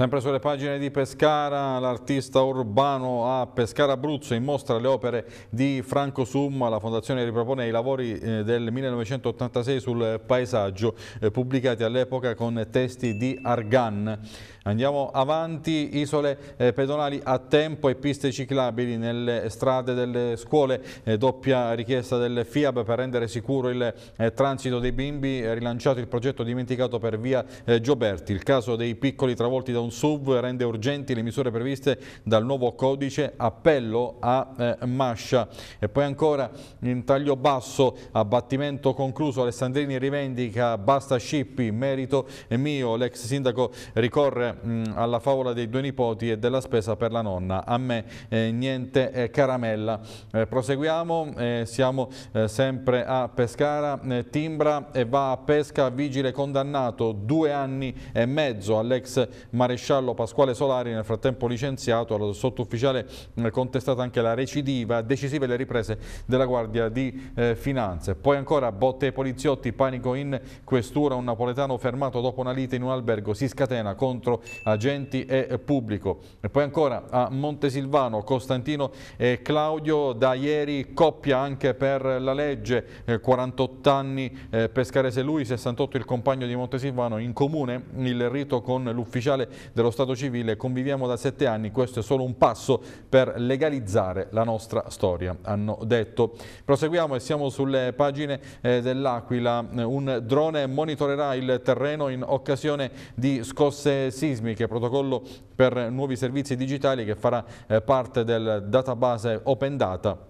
Sempre sulle pagine di Pescara, l'artista urbano a Pescara Abruzzo in mostra le opere di Franco Summa, la fondazione ripropone i lavori eh, del 1986 sul paesaggio eh, pubblicati all'epoca con testi di Argan. Andiamo avanti, isole eh, pedonali a tempo e piste ciclabili nelle strade delle scuole, eh, doppia richiesta del FIAB per rendere sicuro il eh, transito dei bimbi, rilanciato il progetto dimenticato per via Gioberti. Il caso dei piccoli travolti da un SUV rende urgenti le misure previste dal nuovo codice, appello a Mascia. E poi ancora in taglio basso, abbattimento concluso, Alessandrini rivendica basta scippi, merito mio, l'ex sindaco ricorre mh, alla favola dei due nipoti e della spesa per la nonna. A me eh, niente eh, caramella. Eh, proseguiamo, eh, siamo eh, sempre a Pescara, timbra e va a pesca vigile condannato due anni e mezzo all'ex maresciallo Pasquale Solari, nel frattempo licenziato, al sottufficiale contestata anche la recidiva, decisive le riprese della Guardia di Finanze. Poi ancora botte ai poliziotti, panico in questura, un napoletano fermato dopo una lite in un albergo si scatena contro agenti e pubblico. E poi ancora a Montesilvano, Costantino e Claudio, da ieri coppia anche per la legge, 48 eh, anni eh, Pescarese lui, 68 il compagno di Montesilvano, in comune il rito con l'ufficiale dello Stato civile, conviviamo da sette anni, questo è solo un passo per legalizzare la nostra storia, hanno detto. Proseguiamo e siamo sulle pagine eh, dell'Aquila, un drone monitorerà il terreno in occasione di scosse sismiche antisismiche, protocollo per nuovi servizi digitali che farà eh, parte del database Open Data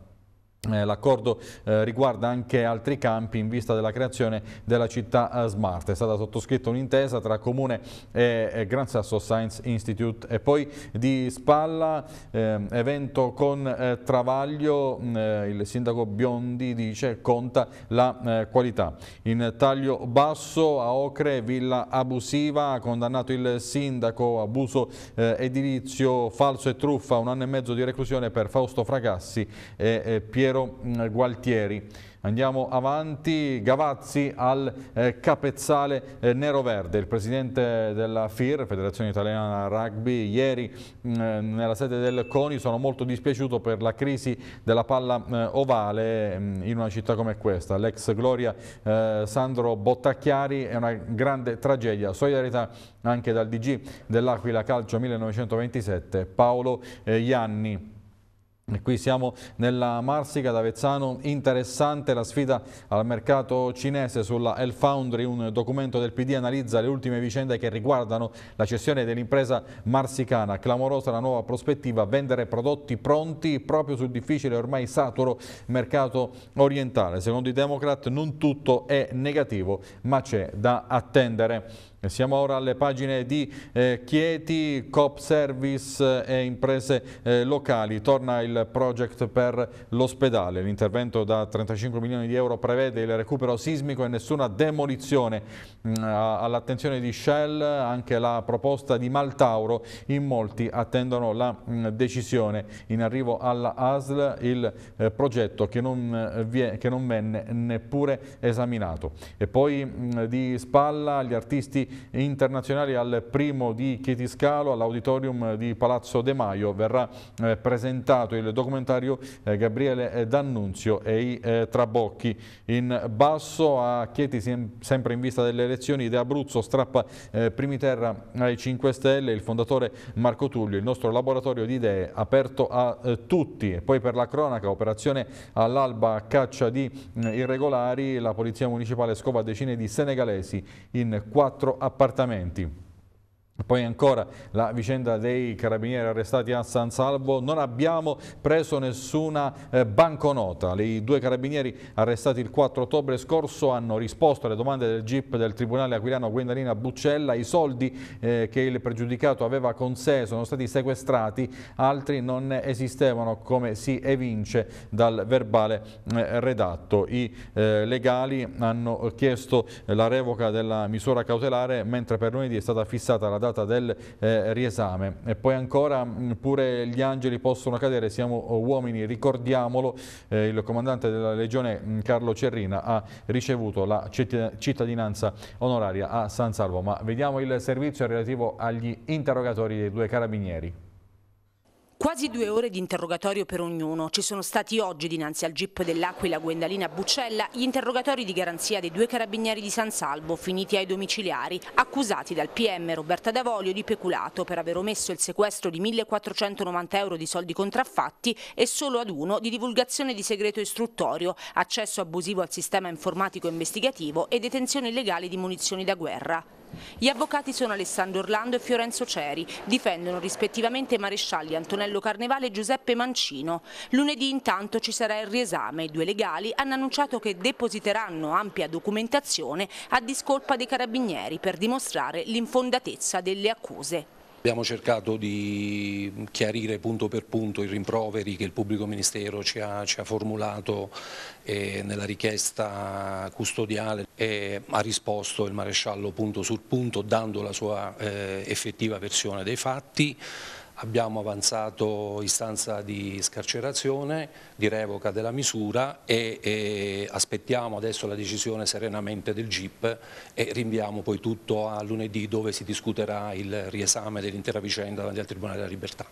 eh, l'accordo eh, riguarda anche altri campi in vista della creazione della città eh, smart. È stata sottoscritta un'intesa tra Comune e Gran Sasso Science Institute e poi di Spalla, ehm, evento con Travaglio, mm, il sindaco Biondi dice conta la qualità. In taglio basso a Ocre, villa abusiva, ha condannato il sindaco, abuso edilizio, falso e truffa, un anno e mezzo di reclusione per Fausto Fragassi e Piero Piero mm, Gualtieri. Andiamo avanti, Gavazzi al eh, capezzale eh, nero-verde. Il presidente della FIR, Federazione Italiana Rugby, ieri mh, mm, nella sede del CONI sono molto dispiaciuto per la crisi della palla mh, eh, ovale mh, mm, in una città come questa. L'ex gloria eh, Sandro Bottacchiari è una grande tragedia. Solidarietà anche dal DG dell'Aquila Calcio 1927, Paolo eh, Ianni. E qui siamo nella Marsica d'Avezzano, interessante la sfida al mercato cinese sulla El Foundry, un documento del PD analizza le ultime vicende che riguardano la cessione dell'impresa marsicana, clamorosa la nuova prospettiva, vendere prodotti pronti proprio sul difficile e ormai saturo mercato orientale. Secondo i Democrat non tutto è negativo ma c'è da attendere. Siamo ora alle pagine di eh, Chieti, Coop Service eh, e imprese eh, locali. Torna il project per l'ospedale. L'intervento da 35 milioni di euro prevede il recupero sismico e nessuna demolizione. Mm, all'attenzione di Shell anche la proposta di Maltauro. In molti attendono la mh, mm, decisione. In arrivo alla ASL il eh, progetto che non, eh, vie, che non, venne neppure esaminato. E poi mh, mm, di spalla gli artisti internazionali al primo di Chietiscalo all'auditorium di Palazzo De Maio verrà eh, presentato il documentario eh, Gabriele eh, D'Annunzio e i Trabocchi in basso a Chieti sempre in vista delle elezioni De Abruzzo strappa primi terra ai 5 Stelle il fondatore Marco Tullio il nostro laboratorio di idee aperto a tutti e poi per la cronaca operazione all'alba a caccia di irregolari la polizia municipale scova decine di senegalesi in quattro appartamenti. Poi ancora la vicenda dei carabinieri arrestati a San Salvo, non abbiamo preso nessuna eh, banconota. I due carabinieri arrestati il 4 ottobre scorso hanno risposto alle domande del GIP del Tribunale Aquilano Guendalina Buccella, i soldi eh, che il pregiudicato aveva con sé sono stati sequestrati, altri non esistevano come si evince dal verbale eh, redatto. I eh, legali hanno chiesto la revoca della misura cautelare mentre per lunedì è stata fissata la data data del eh, riesame. E poi ancora mm, pure gli angeli possono cadere, siamo oh, uomini, ricordiamolo, eh, il comandante della Legione mm, Carlo Cerrina ha ricevuto la cittadinanza onoraria a San Salvo, ma vediamo il servizio relativo agli interrogatori dei due carabinieri. Quasi due ore di interrogatorio per ognuno. Ci sono stati oggi dinanzi al GIP dell'Aquila Guendalina Buccella gli interrogatori di garanzia dei due carabinieri di San Salvo finiti ai domiciliari, accusati dal PM Roberta Davolio di peculato per aver omesso il sequestro di 1.490 euro di soldi contraffatti e solo ad uno di divulgazione di segreto istruttorio, accesso abusivo al sistema informatico investigativo e detenzione illegale di munizioni da guerra. Gli avvocati sono Alessandro Orlando e Fiorenzo Ceri, difendono rispettivamente i Marescialli Antonello Carnevale e Giuseppe Mancino. Lunedì intanto ci sarà il riesame, i due legali hanno annunciato che depositeranno ampia documentazione a discolpa dei carabinieri per dimostrare l'infondatezza delle accuse. Abbiamo cercato di chiarire punto per punto i rimproveri che il pubblico ministero ci ha, ci ha formulato eh, nella richiesta custodiale e ha risposto il maresciallo punto sul punto dando la sua eh, effettiva versione dei fatti abbiamo avanzato istanza di scarcerazione, di revoca della misura e, e aspettiamo adesso la decisione serenamente del GIP e rinviamo poi tutto a lunedì dove si discuterà il riesame dell'intera vicenda davanti al Tribunale della Libertà.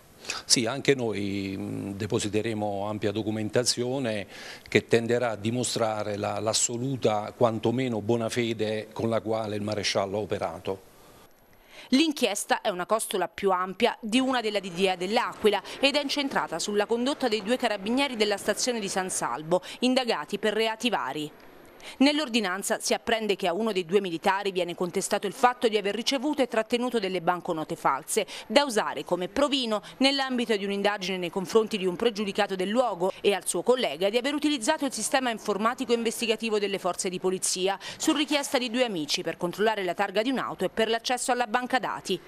Sì, anche noi depositeremo ampia documentazione che tenderà a dimostrare l'assoluta, la, quantomeno buona fede con la quale il maresciallo ha operato. L'inchiesta è una costola più ampia di una della DDA dell'Aquila ed è incentrata sulla condotta dei due carabinieri della stazione di San Salvo, indagati per reati vari. Nell'ordinanza si apprende che a uno dei due militari viene contestato il fatto di aver ricevuto e trattenuto delle banconote false, da usare come provino nell'ambito di un'indagine nei confronti di un pregiudicato del luogo e al suo collega di aver utilizzato il sistema informatico investigativo delle forze di polizia su richiesta di due amici per controllare la targa di un'auto e per l'accesso alla banca dati.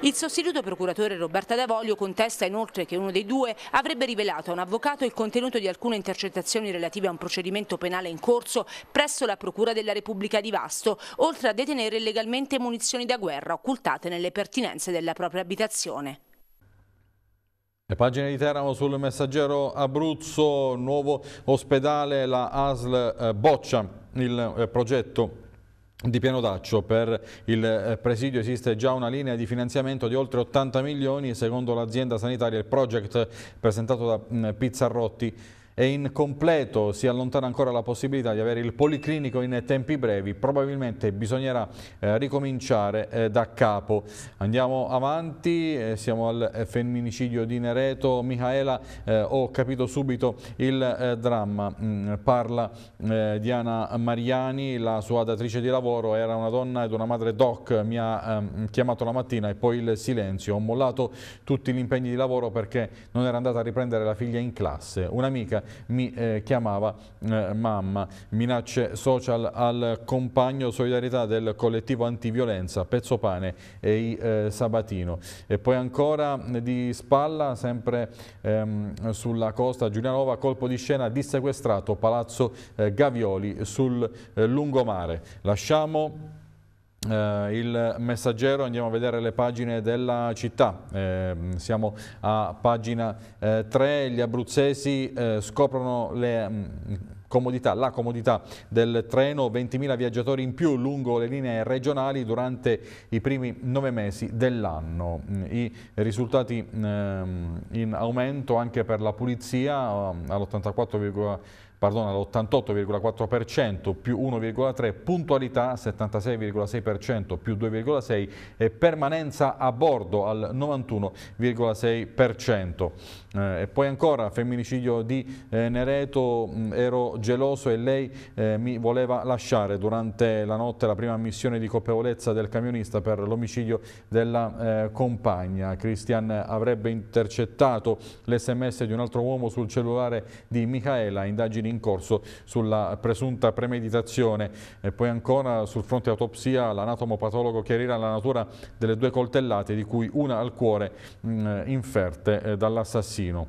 Il sostituto procuratore Roberta D'Avoglio contesta inoltre che uno dei due avrebbe rivelato a un avvocato il contenuto di alcune intercettazioni relative a un procedimento penale in corso presso presso la Procura della Repubblica di Vasto, oltre a detenere illegalmente munizioni da guerra occultate nelle pertinenze della propria abitazione. Le pagine di Teramo sul messaggero Abruzzo, nuovo ospedale, la ASL eh, boccia il eh, progetto di piano d'accio per il eh, presidio esiste già una linea di finanziamento di oltre 80 milioni secondo l'azienda sanitaria il project presentato da mm, Pizzarrotti è incompleto, si allontana ancora la possibilità di avere il policlinico in tempi brevi, probabilmente bisognerà eh, ricominciare eh, da capo. Andiamo avanti, eh, siamo al eh, femminicidio di Nereto, Michaela, eh, ho capito subito il eh, dramma, mm, parla Diana Mariani, la sua datrice di lavoro era una donna ed una madre doc, mi ha ehm, chiamato la mattina e poi il silenzio, ho mollato tutti gli impegni di lavoro perché non era andata a riprendere la figlia in classe, un'amica mi eh, chiamava eh, mamma. Minacce social al compagno solidarietà del collettivo antiviolenza, Pezzo Pane e eh, Sabatino. E poi ancora mm, di spalla, sempre ehm, sulla costa Giulianova, colpo di scena dissequestrato Palazzo eh, Gavioli sul eh, lungomare. Lasciamo Uh, il messaggero, andiamo a vedere le pagine della città, eh, siamo a pagina eh, 3, gli abruzzesi eh, scoprono le... Mh, mm, comodità, la comodità del treno, 20.000 viaggiatori in più lungo le linee regionali durante i primi nove mesi dell'anno. Mm, I risultati ehm, in aumento anche per la pulizia, ehm, all'84,5%, Pardona all'88,4% più 1,3%, puntualità 76,6% più 2,6% e permanenza a bordo al 91,6%. Eh, e poi ancora femminicidio di eh, Nereto, mm, ero geloso e lei eh, mi voleva lasciare durante la notte la prima missione di colpevolezza del camionista per l'omicidio della compagna. Christian avrebbe intercettato l'SMS di un altro uomo sul cellulare di Michaela, indagini in corso sulla presunta premeditazione e poi ancora sul fronte autopsia l'anatomopatologo chiarirà la natura delle due coltellate di cui una al cuore mm, inferte dall'assassino Cassino.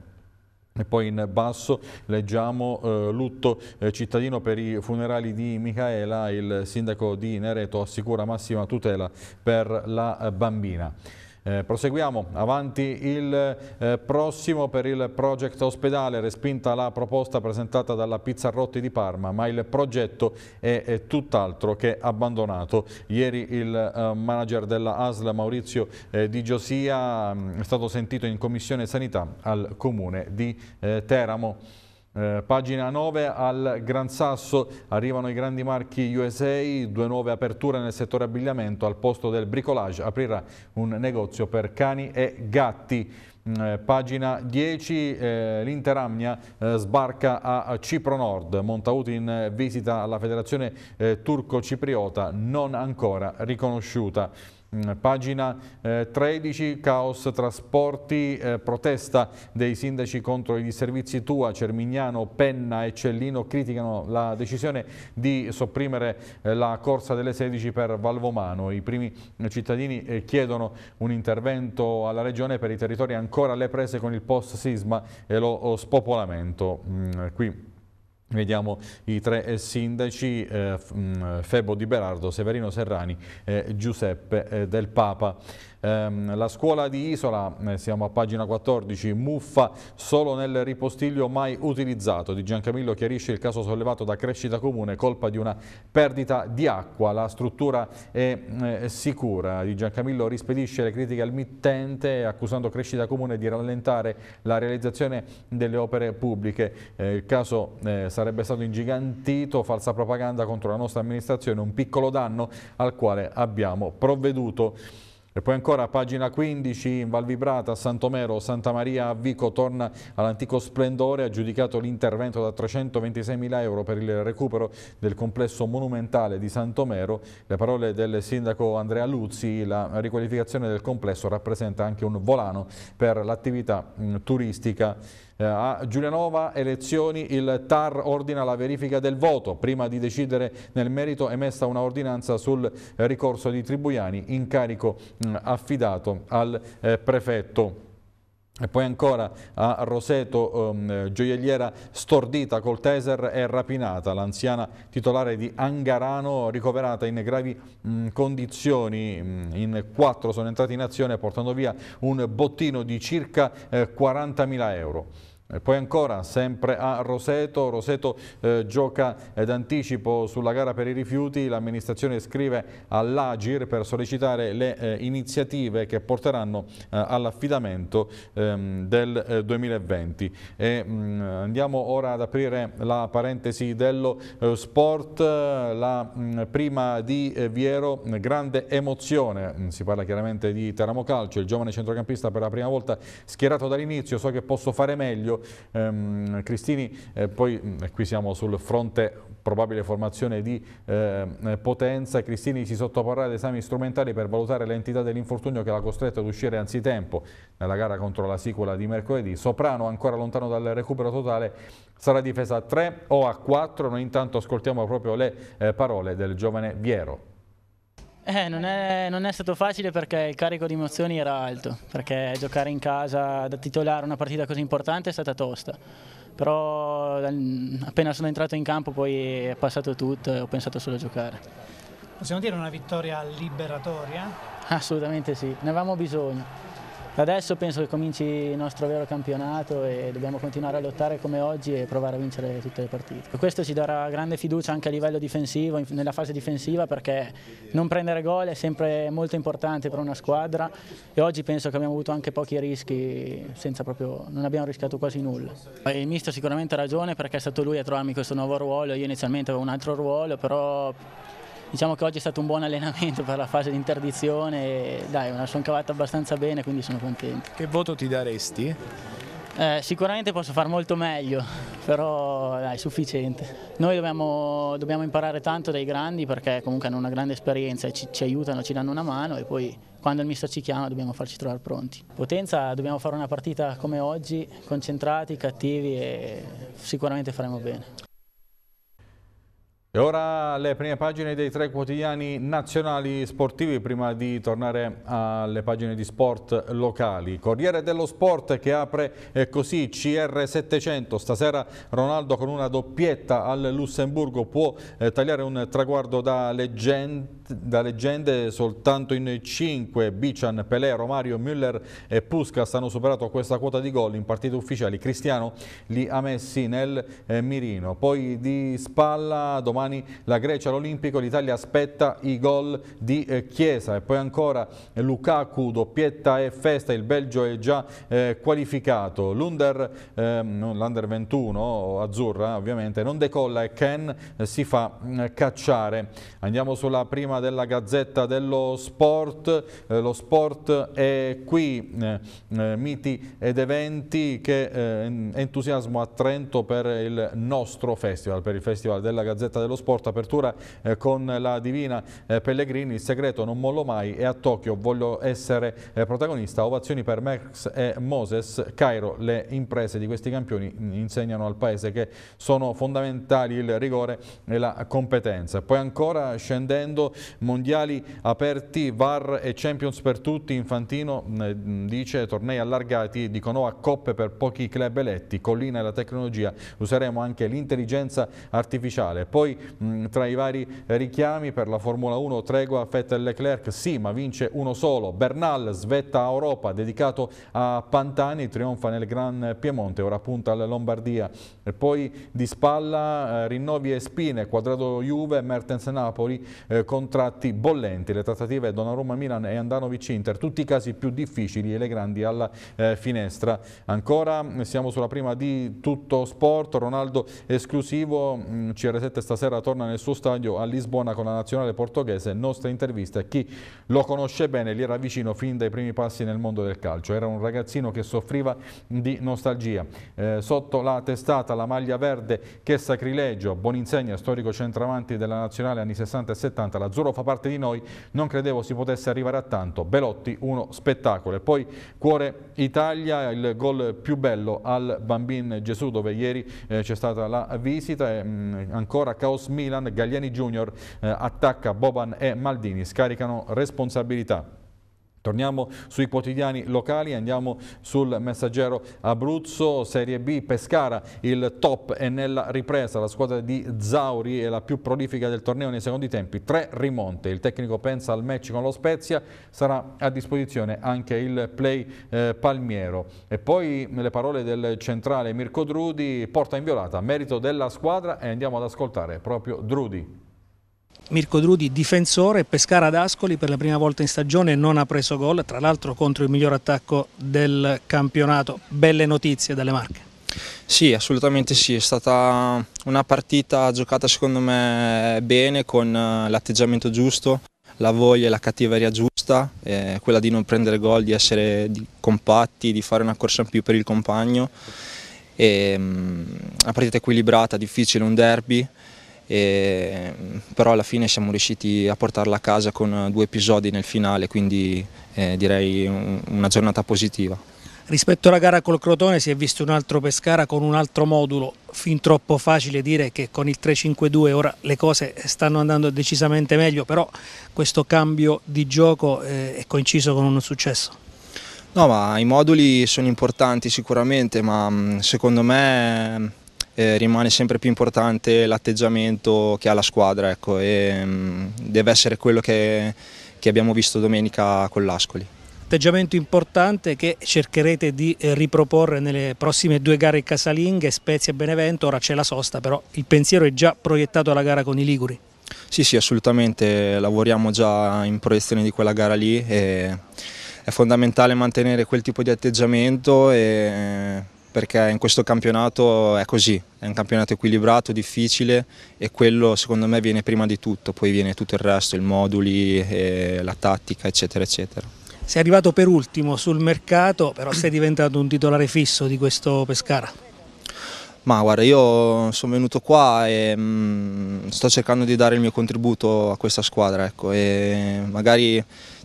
E poi in basso leggiamo eh, lutto eh, cittadino per i funerali di Micaela, il sindaco di Nereto assicura massima tutela per la eh, bambina. Eh, proseguiamo avanti il eh, prossimo per il project ospedale, respinta la proposta presentata dalla Pizzarrotti di Parma, ma il progetto è, è tutt'altro che abbandonato. Ieri il eh, manager della ASL Maurizio eh, Di Giosia mm, è stato sentito in Commissione Sanità al Comune di eh, Teramo. Eh, pagina 9 al Gran Sasso arrivano i grandi marchi USA, due nuove aperture nel settore abbigliamento, al posto del bricolage aprirà un negozio per cani e gatti. Mm, eh, pagina 10, eh, l'Interamnia eh, sbarca a Cipro Nord, Montauti in visita alla federazione turco-cipriota non ancora riconosciuta. Mm, pagina eh, 13, caos trasporti, eh, protesta dei sindaci contro i disservizi Tua, Cermignano, Penna e Cellino criticano la decisione di sopprimere eh, la corsa delle 16 per Valvomano. I primi eh, cittadini eh, chiedono un intervento alla Regione per i territori ancora alle prese con il post-sisma e lo spopolamento. Mm, qui Vediamo i tre eh, sindaci, eh, mm, Febo Di Berardo, Severino Serrani, eh, Giuseppe eh, Del Papa. Ehm, la scuola di Isola, eh, siamo a pagina 14, muffa solo nel ripostiglio mai utilizzato. Di Giancamillo chiarisce il caso sollevato da Crescita Comune, colpa di una perdita di acqua. La struttura è eh, sicura. Di Giancamillo rispedisce le critiche al mittente accusando Crescita Comune di rallentare la realizzazione delle opere pubbliche. Il caso sarà sarebbe stato ingigantito falsa propaganda contro la nostra amministrazione, un piccolo danno al quale abbiamo provveduto. E poi ancora pagina 15 in Val Vibrata, Santomero, Santa Maria a Vico torna all'antico splendore, ha giudicato l'intervento da 326 mila euro per il recupero del complesso monumentale di Santomero. Le parole del sindaco Andrea Luzzi, la riqualificazione del complesso rappresenta anche un volano per l'attività turistica. Eh, a Giulianova elezioni il TAR ordina la verifica del voto. Prima di decidere nel merito è messa un'ordinanza sul ricorso di Tribuiani incarico mm, affidato al eh, prefetto. E poi ancora a Roseto, um, gioielliera stordita col taser è rapinata, l'anziana titolare di Angarano ricoverata in gravi mh, mm, condizioni, mm, in quattro sono entrati in azione portando via un bottino di circa eh, 40.000 euro. E poi ancora, sempre a Roseto, Roseto eh, gioca d'anticipo sulla gara per i rifiuti, l'amministrazione scrive all'Agir per sollecitare le eh, iniziative che porteranno eh, all'affidamento ehm, del 2020. Eh, e, mh, mm, andiamo ora ad aprire la parentesi dello eh, sport, la mh, mm, prima di eh, Viero, grande emozione, mm, si parla chiaramente di Teramo Calcio, il giovane centrocampista per la prima volta schierato dall'inizio, so che posso fare meglio, ehm, Cristini, eh, poi mm, qui siamo sul fronte probabile formazione di ehm, eh, potenza, Cristini si sottoporrà ad esami strumentali per valutare l'entità dell'infortunio che l'ha costretto ad uscire anzitempo nella gara contro la sicula di mercoledì. Soprano ancora lontano dal recupero totale sarà difesa a 3 o a 4, noi intanto ascoltiamo proprio le eh, parole del giovane Viero. Eh, non è, non è, stato facile perché il carico di emozioni era alto, perché giocare in casa da titolare una partita così importante è stata tosta. Però appena sono entrato in campo poi è passato tutto e ho pensato solo a giocare. Possiamo dire una vittoria liberatoria? Assolutamente sì, ne avevamo bisogno. Adesso penso che cominci il nostro vero campionato e dobbiamo continuare a lottare come oggi e provare a vincere tutte le partite. Questo ci darà grande fiducia anche a livello difensivo, nella fase difensiva perché non prendere gol è sempre molto importante per una squadra e oggi penso che abbiamo avuto anche pochi rischi, proprio, non abbiamo rischiato quasi nulla. Il mister sicuramente ha ragione perché è stato lui a trovarmi questo nuovo ruolo, io inizialmente avevo un altro ruolo, però Diciamo che oggi è stato un buon allenamento per la fase di interdizione, e dai, me la sono cavata abbastanza bene, quindi sono contento. Che voto ti daresti? Eh, sicuramente posso far molto meglio, però dai, è sufficiente. Noi dobbiamo, dobbiamo, imparare tanto dai grandi perché comunque hanno una grande esperienza e ci, ci, aiutano, ci danno una mano e poi quando il mister ci chiama dobbiamo farci trovare pronti. Potenza, dobbiamo fare una partita come oggi, concentrati, cattivi e sicuramente faremo bene. E ora le prime pagine dei tre quotidiani nazionali sportivi prima di tornare alle pagine di sport locali. Corriere dello Sport che apre eh, così CR700, stasera Ronaldo con una doppietta al Lussemburgo può eh, tagliare un traguardo da leggenda da leggende soltanto in 5 Bician, Pelé, Romario, Müller e Puskas hanno superato questa quota di gol in partite ufficiali, Cristiano li ha messi nel eh, mirino poi di spalla domani domani la Grecia all'Olimpico, l'Italia aspetta i gol di eh, Chiesa e poi ancora eh, Lukaku, doppietta e festa, il Belgio è già eh, qualificato, l'Under ehm, 21 azzurra ovviamente non decolla e Ken eh, si fa eh, cacciare. Andiamo sulla prima della Gazzetta dello Sport, lo sport è qui, miti ed eventi che entusiasmo a Trento per il nostro festival, per il festival della Gazzetta dello dello sport, apertura eh, con la Divina eh, Pellegrini, il segreto non mollo mai e a Tokyo voglio essere eh, protagonista, ovazioni per Max e Moses, Cairo, le imprese di questi campioni insegnano al paese che sono fondamentali il rigore e la competenza. Poi ancora scendendo, mondiali aperti, VAR e Champions per tutti, Infantino dice tornei allargati, dicono a coppe per pochi club eletti, collina e la tecnologia, useremo anche l'intelligenza artificiale. Poi Mm, tra i vari richiami per la Formula 1, tregua Vettel Leclerc, sì ma vince uno solo, Bernal svetta Europa, dedicato a Pantani, trionfa nel Gran Piemonte, ora punta alla Lombardia e poi di spalla eh, rinnovi e spine, quadrato Juve, Mertens Napoli, eh, contratti bollenti. Le trattative Donnarumma Milan e Andanovic Inter, tutti i casi più difficili e le grandi alla eh, finestra. Ancora mm, siamo sulla prima di tutto sport, Ronaldo esclusivo, mm, CR7 stasera torna nel suo stadio a Lisbona con la nazionale portoghese, nostra intervista. Chi lo conosce bene gli era vicino fin dai primi passi nel mondo del calcio. Era un ragazzino che soffriva di nostalgia. Eh, sotto la testata la maglia verde che è sacrilegio, insegna, storico centravanti della nazionale anni 60 e 70, l'azzurro fa parte di noi, non credevo si potesse arrivare a tanto, Belotti uno spettacolo e poi cuore Italia, il gol più bello al Bambin Gesù dove ieri eh, c'è stata la visita e mh, mm, ancora Caos Milan, Gagliani Junior eh, attacca Boban e Maldini, scaricano responsabilità. Torniamo sui quotidiani locali, andiamo sul messaggero Abruzzo, Serie B, Pescara, il top è nella ripresa, la squadra di Zauri è la più prolifica del torneo nei secondi tempi, tre rimonte, il tecnico pensa al match con lo Spezia, sarà a disposizione anche il play eh, Palmiero. E poi le parole del centrale Mirko Drudi, porta inviolata, merito della squadra e andiamo ad ascoltare proprio Drudi. Mirko Drudi difensore, Pescara ad Ascoli per la prima volta in stagione non ha preso gol, tra l'altro contro il miglior attacco del campionato. Belle notizie dalle Marche. Sì, assolutamente sì, è stata una partita giocata secondo me bene, con eh, l'atteggiamento giusto, la voglia e la cattiveria giusta, eh, quella di non prendere gol, di essere compatti, di fare una corsa in più per il compagno. E, um, una partita equilibrata, difficile, un derby e, mm, però alla fine siamo riusciti a portarla a casa con due episodi nel finale, quindi eh, direi una giornata positiva. Rispetto alla gara col Crotone si è visto un altro Pescara con un altro modulo, fin troppo facile dire che con il 3-5-2 ora le cose stanno andando decisamente meglio, però questo cambio di gioco eh, è coinciso con un successo. No, ma i moduli sono importanti sicuramente, ma mm, secondo me eh, rimane sempre più importante l'atteggiamento che ha la squadra ecco, e mh, mm, deve essere quello che, che abbiamo visto domenica con l'Ascoli atteggiamento importante che cercherete di eh, riproporre nelle prossime due gare casalinghe, Spezia e Benevento, ora c'è la sosta però il pensiero è già proiettato alla gara con i Liguri. Sì sì assolutamente, lavoriamo già in proiezione di quella gara lì e è fondamentale mantenere quel tipo di atteggiamento e perché in questo campionato è così, è un campionato equilibrato, difficile e quello secondo me viene prima di tutto, poi viene tutto il resto, i moduli, la tattica eccetera eccetera. Sei arrivato per ultimo sul mercato, però sei diventato un titolare fisso di questo Pescara. Ma guarda, io sono venuto qua e mh, mm, sto cercando di dare il mio contributo a questa squadra, ecco, e magari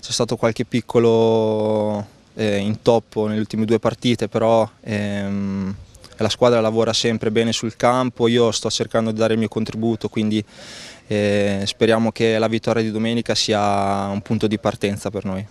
c'è stato qualche piccolo eh, in toppo nelle ultime due partite, però ehm, la squadra lavora sempre bene sul campo, io sto cercando di dare il mio contributo, quindi eh, speriamo che la vittoria di domenica sia un punto di partenza per noi.